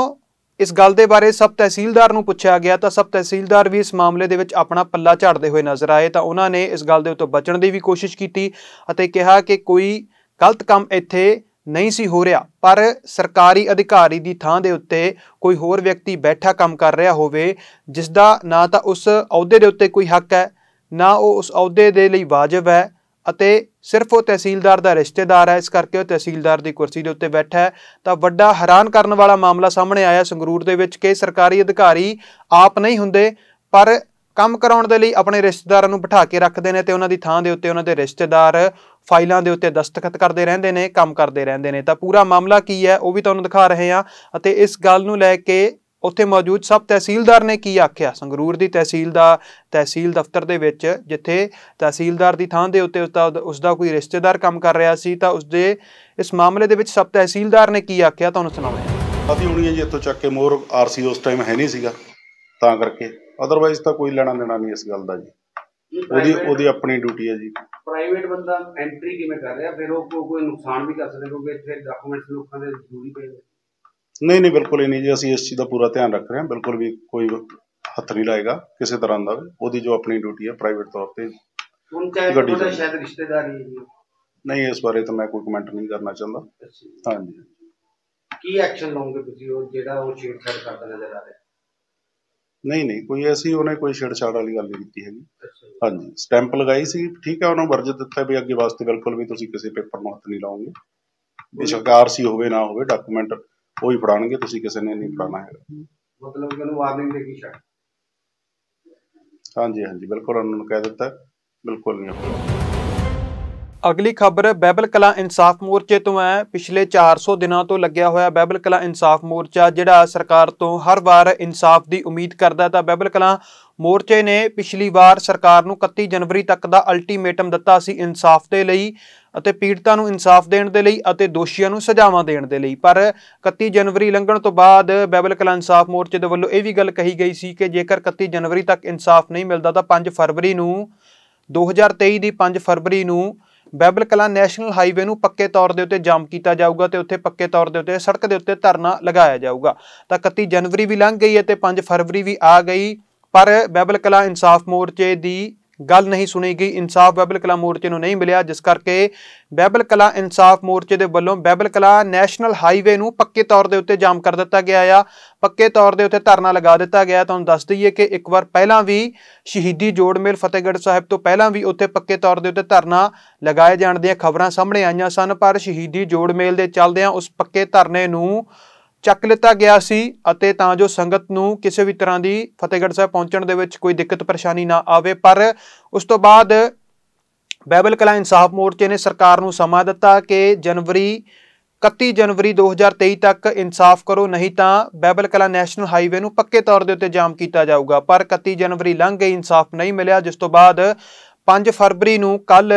ਇਸ ਗੱਲ ਦੇ ਬਾਰੇ ਸਭ ਤਹਿਸੀਲਦਾਰ ਨੂੰ ਪੁੱਛਿਆ ਗਿਆ ਤਾਂ ਸਭ ਤਹਿਸੀਲਦਾਰ ਵੀ ਇਸ ਮਾਮਲੇ ਦੇ ਵਿੱਚ ਆਪਣਾ ਪੱਲਾ ਝਾੜਦੇ ਹੋਏ ਨਜ਼ਰ ਆਏ ਤਾਂ ਉਹਨਾਂ ਨੇ ਇਸ ਗੱਲ ਦੇ ਉੱਤੇ ਬਚਣ ਦੀ ਵੀ ਕੋਸ਼ਿਸ਼ ਕੀਤੀ ਅਤੇ ਕਿਹਾ ਕਿ ਕੋਈ ਗਲਤ ਕੰਮ ਇੱਥੇ ਨਹੀਂ ਸੀ ਹੋ ਰਿਹਾ ਪਰ ਸਰਕਾਰੀ ਅਧਿਕਾਰੀ ਦੀ ਥਾਂ ਦੇ ਉੱਤੇ ਕੋਈ ਹੋਰ ਵਿਅਕਤੀ ਬੈਠਾ ਕੰਮ ਕਰ ਰਿਹਾ ਹੋਵੇ ਜਿਸ ਦਾ ਨਾ ਤਾਂ ਉਸ ਅਹੁਦੇ ਦੇ ਉੱਤੇ ਕੋਈ ਹੱਕ ਹੈ ਨਾ ਉਹ ਉਸ ਅਹੁਦੇ ਦੇ ਲਈ ਵਾਜਬ ਹੈ ਅਤੇ ਸਿਰਫ ਉਹ ਤਹਿਸੀਲਦਾਰ ਦਾ ਰਿਸ਼ਤੇਦਾਰ ਹੈ ਇਸ ਕਰਕੇ ਉਹ ਤਹਿਸੀਲਦਾਰ ਦੀ ਕੁਰਸੀ ਦੇ ਉੱਤੇ ਬੈਠਾ ਹੈ ਤਾਂ ਵੱਡਾ ਹੈਰਾਨ ਕਰਨ ਵਾਲਾ ਮਾਮਲਾ ਸਾਹਮਣੇ ਆਇਆ ਸੰਗਰੂਰ ਦੇ ਵਿੱਚ ਕਿ ਸਰਕਾਰੀ ਅਧਿਕਾਰੀ ਆਪ ਨਹੀਂ ਹੁੰਦੇ ਪਰ ਕੰਮ ਕਰਾਉਣ ਦੇ ਲਈ ਆਪਣੇ ਰਿਸ਼ਤੇਦਾਰਾਂ ਨੂੰ ਬਿਠਾ ਕੇ ਰੱਖਦੇ ਨੇ ਤੇ ਉਹਨਾਂ ਦੀ ਥਾਂ ਦੇ ਉੱਤੇ ਉਹਨਾਂ ਦੇ ਰਿਸ਼ਤੇਦਾਰ ਫਾਈਲਾਂ ਦੇ ਉੱਤੇ ਦਸਤਖਤ ਕਰਦੇ ਰਹਿੰਦੇ ਨੇ ਕੰਮ ਕਰਦੇ ਰਹਿੰਦੇ ਨੇ ਤਾਂ ਪੂਰਾ ਮਾਮਲਾ ਕੀ ਹੈ ਉਹ ਵੀ ਤੁਹਾਨੂੰ ਦਿਖਾ ਰਹੇ ਹਾਂ ਅਤੇ ਇਸ ਗੱਲ ਨੂੰ ਲੈ ਕੇ ਉੱਥੇ ਮੌਜੂਦ ਸਭ ਤਹਿਸੀਲਦਾਰ ਨੇ ਕੀ ਆਖਿਆ ਸੰਗਰੂਰ ਦੀ ਤਹਿਸੀਲ ਦਾ ਤਹਿਸੀਲ ਦਫ਼ਤਰ ਦੇ ਵਿੱਚ ਜਿੱਥੇ ਤਹਿਸੀਲਦਾਰ ਦੀ ਥਾਂ ਦੇ ਉੱਤੇ ਉਸ ਦਾ ਕੋਈ ਰਿਸ਼ਤੇਦਾਰ ਕੰਮ ਕਰ ਰਿਹਾ ਸੀ ਤਾਂ ਉਸ ਦੇ ਇਸ ਮਾਮਲੇ ਦੇ ਵਿੱਚ ਸਭ ਤਹਿਸੀਲਦਾਰ ਨੇ ਕੀ ਆਖਿਆ ਤੁਹਾਨੂੰ ਸੁਣਾਉਂਦੇ ਅਸੀਂ ਹੁਣੀ ਜੀ ਇੱਥੋਂ ਚੱਕ ਕੇ ਮੋਰ ਆਰਸੀ ਉਸ ਟਾਈਮ ਹੈ ਨਹੀਂ ਸੀਗਾ ਤਾਂ ਕਰਕੇ ਅਦਰਵਾਈਜ਼ ਤਾਂ ਕੋਈ ਲੈਣਾ ਦੇਣਾ ਨਹੀਂ ਇਸ ਗੱਲ ਦਾ ਜੀ ਉਹਦੀ ਉਹਦੀ ਆਪਣੀ ਡਿਊਟੀ ਹੈ ਜੀ ਪ੍ਰਾਈਵੇਟ ਬੰਦਾ ਐਂਟਰੀ ਕਿਵੇਂ ਕਰ ਰਿਹਾ ਫਿਰ ਉਹ ਕੋਈ ਨੁਕਸਾਨ ਵੀ ਕਰ ਸਕਦੇ ਕਿਉਂਕਿ ਇੱਥੇ ਡਾਕੂਮੈਂਟਸ ਲੋਕਾਂ ਦੇ ਜ਼ਰੂਰੀ ਪਏ ਨਹੀਂ ਨਹੀਂ ਬਿਲਕੁਲ ਨਹੀਂ ਜੀ ਅਸੀਂ ਇਸ ਚੀਜ਼ ਦਾ ਪੂਰਾ ਧਿਆਨ ਰੱਖ ਰਹੇ ਹਾਂ ਬਿਲਕੁਲ ਵੀ ਕੋਈ ਹੱਥ ਨਹੀਂ ਲਾਏਗਾ ਕਿਸੇ ਤਰ੍ਹਾਂ ਦਾ ਉਹਦੀ ਜੋ ਆਪਣੀ ਡਿਊਟੀ ਹੈ ਪ੍ਰਾਈਵੇਟ ਤੌਰ ਤੇ ਹੁਣ ਚਾਹੇ ਉਹਦਾ ਸ਼ਾਇਦ ਰਿਸ਼ਤੇਦਾਰੀ ਹੈ ਜੀ ਨਹੀਂ ਇਸ ਬਾਰੇ ਤਾਂ ਮੈਂ ਕੋਈ ਕਮੈਂਟ ਨਹੀਂ ਕਰਨਾ ਚਾਹੁੰਦਾ ਹਾਂਜੀ ਕੀ ਐਕਸ਼ਨ ਲਓਗੇ ਤੁਸੀਂ ਉਹ ਜਿਹੜਾ ਉਹ ਛੇੜਛਾੜ ਕਰਦਾ ਨਜ਼ਰ ਆ ਰਿਹਾ ਨਹੀਂ ਨਹੀਂ ਕੋਈ ਐਸੀ ਉਹਨੇ ਕੋਈ ਛੇੜਛਾੜ ਵਾਲੀ ਗੱਲ ਨਹੀਂ ਕੀਤੀ ਹੈਗੀ ਹਾਂਜੀ ਸਟੈਂਪ ਲਗਾਈ ਸੀ ਠੀਕ ਹੈ ਉਹਨਾਂ ਵਰਜ ਦਿੱਤਾ ਵੀ ਅੱਗੇ ਵਾਸਤੇ ਬਿਲਕੁਲ ਵੀ ਤੁਸੀਂ ਕਿਸੇ ਪੇਪਰ ਨੂੰ ਹੱਥ ਨਹੀਂ ਲਾਉਂਗੇ ਇਹ ਸਰਕਾਰ ਸੀ ਹੋਵੇ ਨਾ ਹੋਵੇ ਡਾਕੂਮੈਂਟ ਉਹ ਹੀ ਫੜਾਣਗੇ ਤੁਸੀਂ ਕਿਸੇ ਨੇ ਨਹੀਂ ਫੜਾਣਾ ਹੈਗਾ ਮਤਲਬ ਕਿ ਉਹਨੂੰ ਵਾਰਨਿੰਗ ਦੇ ਕੀ ਸ਼ਾਇਦ ਹਾਂਜੀ ਹਾਂਜੀ ਬਿਲਕੁਲ ਉਹਨਾਂ ਨੂੰ ਕਹਿ ਦਿੱਤਾ ਬਿਲਕੁਲ ਨਹੀਂ ਅਗਲੀ ਖਬਰ ਬੈਬਲ ਕਲਾ ਇਨਸਾਫ ਮੋਰਚੇ ਤੋਂ ਹੈ ਪਿਛਲੇ 400 ਦਿਨਾਂ ਤੋਂ ਲੱਗਿਆ ਹੋਇਆ ਬੈਬਲ ਕਲਾ ਇਨਸਾਫ ਮੋਰਚਾ ਜਿਹੜਾ ਸਰਕਾਰ ਤੋਂ ਹਰ ਵਾਰ ਇਨਸਾਫ ਦੀ ਉਮੀਦ ਕਰਦਾ ਤਾਂ ਬੈਬਲ ਕਲਾ ਮੋਰਚੇ ਨੇ ਪਿਛਲੀ ਵਾਰ ਸਰਕਾਰ ਨੂੰ 31 ਜਨਵਰੀ ਤੱਕ ਦਾ ਅਲਟੀਮੇਟਮ ਦਿੱਤਾ ਸੀ ਇਨਸਾਫ ਦੇ ਲਈ ਅਤੇ ਪੀੜਤਾਂ ਨੂੰ ਇਨਸਾਫ ਦੇਣ ਦੇ ਲਈ ਅਤੇ ਦੋਸ਼ੀਆਂ ਨੂੰ ਸਜ਼ਾਵਾਂ ਦੇਣ ਦੇ ਲਈ ਪਰ 31 ਜਨਵਰੀ ਲੰਘਣ ਤੋਂ ਬਾਅਦ ਬੈਬਲ ਕਲਾ ਇਨਸਾਫ ਮੋਰਚੇ ਦੇ ਵੱਲੋਂ ਇਹ ਵੀ ਗੱਲ ਕਹੀ ਗਈ ਸੀ ਕਿ ਜੇਕਰ 31 ਜਨਵਰੀ ਤੱਕ ਇਨਸਾਫ ਨਹੀਂ ਮਿਲਦਾ ਤਾਂ 5 ਫਰਵਰੀ ਨੂੰ 2023 ਦੀ 5 ਫਰਵਰੀ ਨੂੰ ਬੈਬਲ ਕਲਾ ਨੈਸ਼ਨਲ ਹਾਈਵੇ ਨੂੰ ਪੱਕੇ ਤੌਰ ਦੇ ਉੱਤੇ ਜਾਮ ਕੀਤਾ ਜਾਊਗਾ ਤੇ ਉੱਥੇ ਪੱਕੇ ਤੌਰ ਦੇ ਉੱਤੇ ਸੜਕ ਦੇ ਉੱਤੇ ਧਰਨਾ ਲਗਾਇਆ ਜਾਊਗਾ ਤਾਂ 31 ਜਨਵਰੀ ਵੀ ਲੰਘ ਗਈ ਹੈ ਤੇ 5 ਫਰਵਰੀ ਵੀ ਆ ਗਈ ਪਰ ਬੈਬਲ ਕਲਾ ਇਨਸਾਫ ਮੋਰਚੇ ਦੀ ਗੱਲ ਨਹੀਂ ਸੁਣੀ ਗਈ ਇਨਸਾਫ ਬੈਬਲ ਕਲਾ ਮੋਰਚੇ ਨੂੰ ਨਹੀਂ ਮਿਲਿਆ ਜਿਸ ਕਰਕੇ ਬੈਬਲ ਕਲਾ ਇਨਸਾਫ ਮੋਰਚੇ ਦੇ ਵੱਲੋਂ ਬੈਬਲ ਕਲਾ ਨੈਸ਼ਨਲ ਹਾਈਵੇ ਨੂੰ ਪੱਕੇ ਤੌਰ ਦੇ ਉੱਤੇ ਜਾਮ ਕਰ ਦਿੱਤਾ ਗਿਆ ਆ ਪੱਕੇ ਤੌਰ ਦੇ ਉੱਤੇ ਧਰਨਾ ਲਗਾ ਦਿੱਤਾ ਗਿਆ ਤੁਹਾਨੂੰ ਦੱਸ ਦਈਏ ਕਿ ਇੱਕ ਵਾਰ ਪਹਿਲਾਂ ਵੀ ਸ਼ਹੀਦੀ ਜੋੜ ਮੇਲ ਫਤਿਹਗੜ੍ਹ ਸਾਹਿਬ ਤੋਂ ਪਹਿਲਾਂ ਵੀ ਉੱਥੇ ਪੱਕੇ ਤੌਰ ਦੇ ਉੱਤੇ ਧਰਨਾ ਲਗਾਏ ਜਾਣ ਦੀਆਂ ਖਬਰਾਂ ਸਾਹਮਣੇ ਆਈਆਂ ਸਨ ਪਰ ਸ਼ਹੀਦੀ ਜੋੜ ਮੇਲ ਦੇ ਚੱਲਦਿਆਂ ਉਸ ਪੱਕੇ ਧਰਨੇ ਨੂੰ ਚੱਕ ਲਿੱਤਾ ਗਿਆ ਸੀ ਅਤੇ ਤਾਂ ਜੋ ਸੰਗਤ ਨੂੰ ਕਿਸੇ ਵੀ ਤਰ੍ਹਾਂ ਦੀ ਫਤਿਹਗੜ੍ਹ ਸਾਹਿਬ ਪਹੁੰਚਣ ਦੇ ਵਿੱਚ ਕੋਈ ਦਿੱਕਤ ਪਰੇਸ਼ਾਨੀ ਨਾ ਆਵੇ ਪਰ ਉਸ ਤੋਂ ਬਾਅਦ ਬਾਈਬਲ ਕਲਾ ਇਨਸਾਫ ਮੋਰਚੇ ਨੇ ਸਰਕਾਰ ਨੂੰ ਸਮਾਂ ਦਿੱਤਾ ਕਿ ਜਨਵਰੀ 31 ਜਨਵਰੀ 2023 ਤੱਕ ਇਨਸਾਫ ਕਰੋ ਨਹੀਂ ਤਾਂ ਬਾਈਬਲ ਕਲਾ ਨੈਸ਼ਨਲ ਹਾਈਵੇ ਨੂੰ ਪੱਕੇ ਤੌਰ ਦੇ ਉੱਤੇ ਜਾਮ ਕੀਤਾ ਜਾਊਗਾ ਪਰ 31 ਜਨਵਰੀ ਲੰਘ ਗਈ ਇਨਸਾਫ ਨਹੀਂ ਮਿਲਿਆ ਜਿਸ ਤੋਂ ਬਾਅਦ 5 ਫਰਵਰੀ ਨੂੰ ਕੱਲ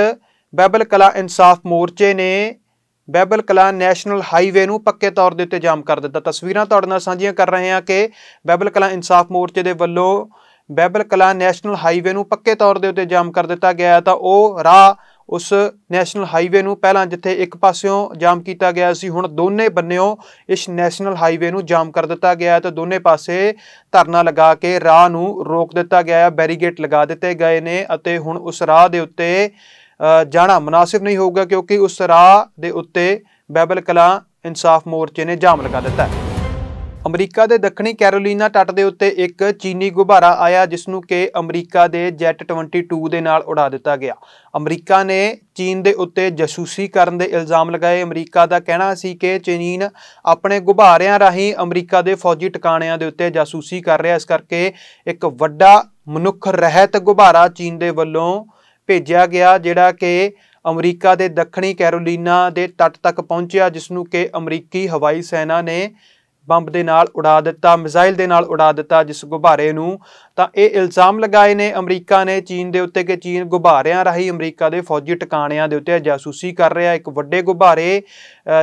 ਬਾਈਬਲ ਕਲਾ ਇਨਸਾਫ ਮੋਰਚੇ ਨੇ ਬੈਬਲ ਕਲਾਂ ਨੈਸ਼ਨਲ ਹਾਈਵੇ ਨੂੰ ਪੱਕੇ ਤੌਰ ਦੇ ਉੱਤੇ ਜਾਮ ਕਰ ਦਿੱਤਾ ਤਸਵੀਰਾਂ ਤੁਹਾਡੇ ਨਾਲ ਸਾਂਝੀਆਂ ਕਰ ਰਹੇ ਹਾਂ ਕਿ ਬੈਬਲ ਕਲਾਂ ਇਨਸਾਫ ਮੋਰਚੇ ਦੇ ਵੱਲੋਂ ਬੈਬਲ ਕਲਾਂ ਨੈਸ਼ਨਲ ਹਾਈਵੇ ਨੂੰ ਪੱਕੇ ਤੌਰ ਦੇ ਉੱਤੇ ਜਾਮ ਕਰ ਦਿੱਤਾ ਗਿਆ ਤਾਂ ਉਹ ਰਾਹ ਉਸ ਨੈਸ਼ਨਲ ਹਾਈਵੇ ਨੂੰ ਪਹਿਲਾਂ ਜਿੱਥੇ ਇੱਕ ਪਾਸਿਓਂ ਜਾਮ ਕੀਤਾ ਗਿਆ ਸੀ ਹੁਣ ਦੋਨੇ ਬੰਨਿਓ ਇਸ ਨੈਸ਼ਨਲ ਹਾਈਵੇ ਨੂੰ ਜਾਮ ਕਰ ਦਿੱਤਾ ਗਿਆ ਤਾਂ ਦੋਨੇ ਪਾਸੇ ਧਰਨਾ ਲਗਾ ਕੇ ਰਾਹ ਨੂੰ ਰੋਕ ਦਿੱਤਾ ਗਿਆ ਹੈ ਬੈਰੀਗੇਟ ਲਗਾ ਦਿੱਤੇ ਗਏ ਨੇ ਅਤੇ ਹੁਣ ਉਸ ਰਾਹ ਦੇ ਉੱਤੇ ਜਾਣਾ ਮناسب ਨਹੀਂ ਹੋਊਗਾ ਕਿਉਂਕਿ ਉਸ ਰਾਹ ਦੇ ਉੱਤੇ ਬੈਬਲ ਕਲਾ ਇਨਸਾਫ ਮੋਰਚੇ ਨੇ ਜਾਮ ਲਗਾ ਦਿੱਤਾ ਹੈ ਅਮਰੀਕਾ ਦੇ ਦੱਖਣੀ ਕੈਰੋਲੀਨਾ ਟੱਟ ਦੇ ਉੱਤੇ ਇੱਕ ਚੀਨੀ ਗੁਬਾਰਾ ਆਇਆ ਜਿਸ ਨੂੰ ਕਿ ਅਮਰੀਕਾ ਦੇ ਜੈਟ 22 ਦੇ ਨਾਲ ਉਡਾ ਦਿੱਤਾ ਗਿਆ ਅਮਰੀਕਾ ਨੇ ਚੀਨ ਦੇ ਉੱਤੇ ਜਾਸੂਸੀ ਕਰਨ ਦੇ ਇਲਜ਼ਾਮ ਲਗਾਏ ਅਮਰੀਕਾ ਦਾ ਕਹਿਣਾ ਸੀ ਕਿ ਚੀਨ ਆਪਣੇ ਗੁਬਾਰਿਆਂ ਰਾਹੀਂ ਅਮਰੀਕਾ ਦੇ ਫੌਜੀ ਟਿਕਾਣਿਆਂ ਦੇ ਉੱਤੇ ਜਾਸੂਸੀ ਕਰ ਰਿਹਾ ਇਸ ਕਰਕੇ ਇੱਕ ਵੱਡਾ ਮਨੁੱਖ ਰਹਿਤ ਗੁਬਾਰਾ ਚੀਨ ਦੇ ਵੱਲੋਂ ਭੇਜਿਆ ਗਿਆ ਜਿਹੜਾ ਕਿ ਅਮਰੀਕਾ ਦੇ ਦੱਖਣੀ ਕੈਰੋਲੀਨਾ ਦੇ ਤੱਟ ਤੱਕ ਪਹੁੰਚਿਆ ਜਿਸ ਨੂੰ ਕਿ ਅਮਰੀਕੀ ਹਵਾਈ ਸੈਨਾ ਨੇ ਬੰਬ ਦੇ ਨਾਲ ਉਡਾ ਦਿੱਤਾ ਮਿਜ਼ਾਈਲ ਦੇ ਨਾਲ ਉਡਾ ਦਿੱਤਾ ਜਿਸ ਗੁਬਾਰੇ ਨੂੰ ਤਾਂ ਇਹ ਇਲਜ਼ਾਮ ਲਗਾਏ ਨੇ ਅਮਰੀਕਾ ਨੇ ਚੀਨ ਦੇ ਉੱਤੇ ਕਿ ਚੀਨ ਗੁਬਾਰਿਆਂ ਰਾਹੀਂ ਅਮਰੀਕਾ ਦੇ ਫੌਜੀ ਟਿਕਾਣਿਆਂ ਦੇ ਉੱਤੇ ਜਾਸੂਸੀ ਕਰ ਰਿਹਾ ਇੱਕ ਵੱਡੇ ਗੁਬਾਰੇ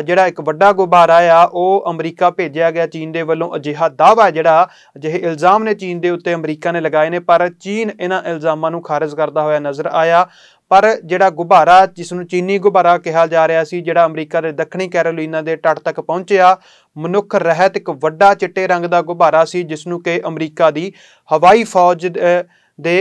ਜਿਹੜਾ ਇੱਕ ਵੱਡਾ ਗੁਬਾਰਾ ਆ ਉਹ ਅਮਰੀਕਾ ਭੇਜਿਆ ਗਿਆ ਚੀਨ ਦੇ ਵੱਲੋਂ ਅਜਿਹਾ ਦਾਵਾ ਜਿਹੜਾ ਅਜਿਹੇ ਇਲਜ਼ਾਮ ਨੇ ਚੀਨ ਦੇ ਉੱਤੇ ਅਮਰੀਕਾ ਨੇ ਲਗਾਏ ਨੇ ਪਰ ਚੀਨ ਇਹਨਾਂ ਇਲਜ਼ਾਮਾਂ ਨੂੰ ਖਾਰਜ ਕਰਦਾ ਹੋਇਆ ਨਜ਼ਰ ਆਇਆ ਪਰ ਜਿਹੜਾ ਗੁਬਾਰਾ ਜਿਸ ਨੂੰ ਚੀਨੀ ਗੁਬਾਰਾ ਕਿਹਾ ਜਾ ਰਿਹਾ ਸੀ ਜਿਹੜਾ ਅਮਰੀਕਾ ਦੇ ਦੱਖਣੀ ਕੈਰੋਲੀਨਾ ਦੇ ਟੱਟ ਤੱਕ ਪਹੁੰਚਿਆ ਮਨੁੱਖ ਰਹਿਤ ਇੱਕ ਵੱਡਾ ਚਿੱਟੇ ਰੰਗ ਦਾ ਗੁਬਾਰਾ ਸੀ ਜਿਸ ਨੂੰ ਕਿ ਅਮਰੀਕਾ ਦੀ ਹਵਾਈ ਫੌਜ ਦੇ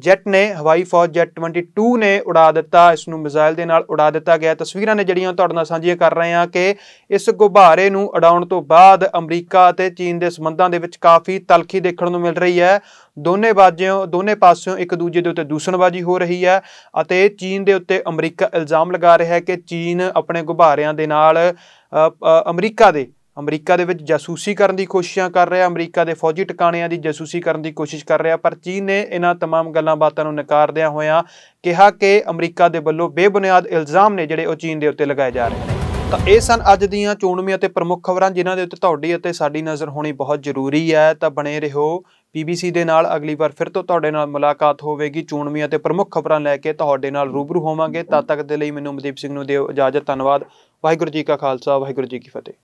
ਜੈਟ ਨੇ ਹਵਾਈ ਫੌਜ ਜੈਟ 22 ਨੇ ਉਡਾ ਦਿੱਤਾ ਇਸ ਨੂੰ ਮਿਜ਼ਾਈਲ ਦੇ ਨਾਲ ਉਡਾ ਦਿੱਤਾ ਗਿਆ ਤਸਵੀਰਾਂ ਨੇ ਜਿਹੜੀਆਂ ਤੁਹਾਡੇ ਨਾਲ ਸਾਂਝੀਆਂ ਕਰ ਰਹੇ ਹਾਂ ਕਿ ਇਸ ਗੁਬਾਰੇ ਨੂੰ ਉਡਾਉਣ ਤੋਂ ਬਾਅਦ ਅਮਰੀਕਾ ਅਤੇ ਚੀਨ ਦੇ ਸਬੰਧਾਂ ਦੇ ਵਿੱਚ ਕਾਫੀ ਤਲਖੀ ਦੇਖਣ ਨੂੰ ਮਿਲ ਰਹੀ ਹੈ ਦੋਨੇ ਬਾਜਿਓਂ ਦੋਨੇ ਪਾਸਿਓਂ ਇੱਕ ਦੂਜੇ ਦੇ ਉੱਤੇ ਦੂਸ਼ਣਬਾਜ਼ੀ ਹੋ ਰਹੀ ਹੈ ਅਤੇ ਚੀਨ ਦੇ ਉੱਤੇ ਅਮਰੀਕਾ ਇਲਜ਼ਾਮ ਲਗਾ ਰਿਹਾ ਹੈ ਕਿ ਚੀਨ ਆਪਣੇ ਗੁਬਾਰਿਆਂ ਦੇ ਨਾਲ ਅਮਰੀਕਾ ਦੇ ਅਮਰੀਕਾ ਦੇ ਵਿੱਚ ਜਾਸੂਸੀ ਕਰਨ ਦੀ ਕੋਸ਼ਿਸ਼ਾਂ ਕਰ ਰਿਹਾ ਅਮਰੀਕਾ ਦੇ ਫੌਜੀ ਟਿਕਾਣਿਆਂ ਦੀ ਜਾਸੂਸੀ ਕਰਨ ਦੀ ਕੋਸ਼ਿਸ਼ ਕਰ ਰਿਹਾ ਪਰ ਚੀਨ ਨੇ ਇਹਨਾਂ तमाम ਗੱਲਾਂ ਬਾਤਾਂ ਨੂੰ ਨਕਾਰਦਿਆਂ ਹੋਇਆਂ ਕਿਹਾ ਕਿ ਅਮਰੀਕਾ ਦੇ ਵੱਲੋਂ ਬੇਬੁਨਿਆਦ ਇਲਜ਼ਾਮ ਨੇ ਜਿਹੜੇ ਉਹ ਚੀਨ ਦੇ ਉੱਤੇ ਲਗਾਏ ਜਾ ਰਹੇ ਨੇ ਤਾਂ ਇਹ ਸਨ ਅੱਜ ਦੀਆਂ ਚੋਣਵੀਆਂ ਤੇ ਪ੍ਰਮੁੱਖ ਖਬਰਾਂ ਜਿਨ੍ਹਾਂ ਦੇ ਉੱਤੇ ਤੁਹਾਡੀ ਅਤੇ ਸਾਡੀ ਨਜ਼ਰ ਹੋਣੀ ਬਹੁਤ ਜ਼ਰੂਰੀ ਹੈ ਤਾਂ ਬਣੇ ਰਹੋ ਪੀਬੀਸੀ ਦੇ ਨਾਲ ਅਗਲੀ ਵਾਰ ਫਿਰ ਤੋਂ ਤੁਹਾਡੇ ਨਾਲ ਮੁਲਾਕਾਤ ਹੋਵੇਗੀ ਚੋਣਵੀਆਂ ਤੇ ਪ੍ਰਮੁੱਖ ਖਬਰਾਂ ਲੈ ਕੇ ਤੁਹਾਡੇ ਨਾਲ ਰੂਬਰੂ ਹੋਵਾਂਗੇ ਤਦ ਤੱਕ ਦੇ ਲਈ ਮੈਨੂੰ ਮਦੀਪ ਸਿੰਘ ਨੂੰ ਦਿਓ ਇਜਾਜ਼ਤ ਧੰਨਵਾਦ ਵਾਹਿਗੁਰੂ ਜੀ ਕਾ ਖਾਲਸਾ ਵਾਹਿਗੁਰੂ ਜੀ ਕੀ ਫਤਿਹ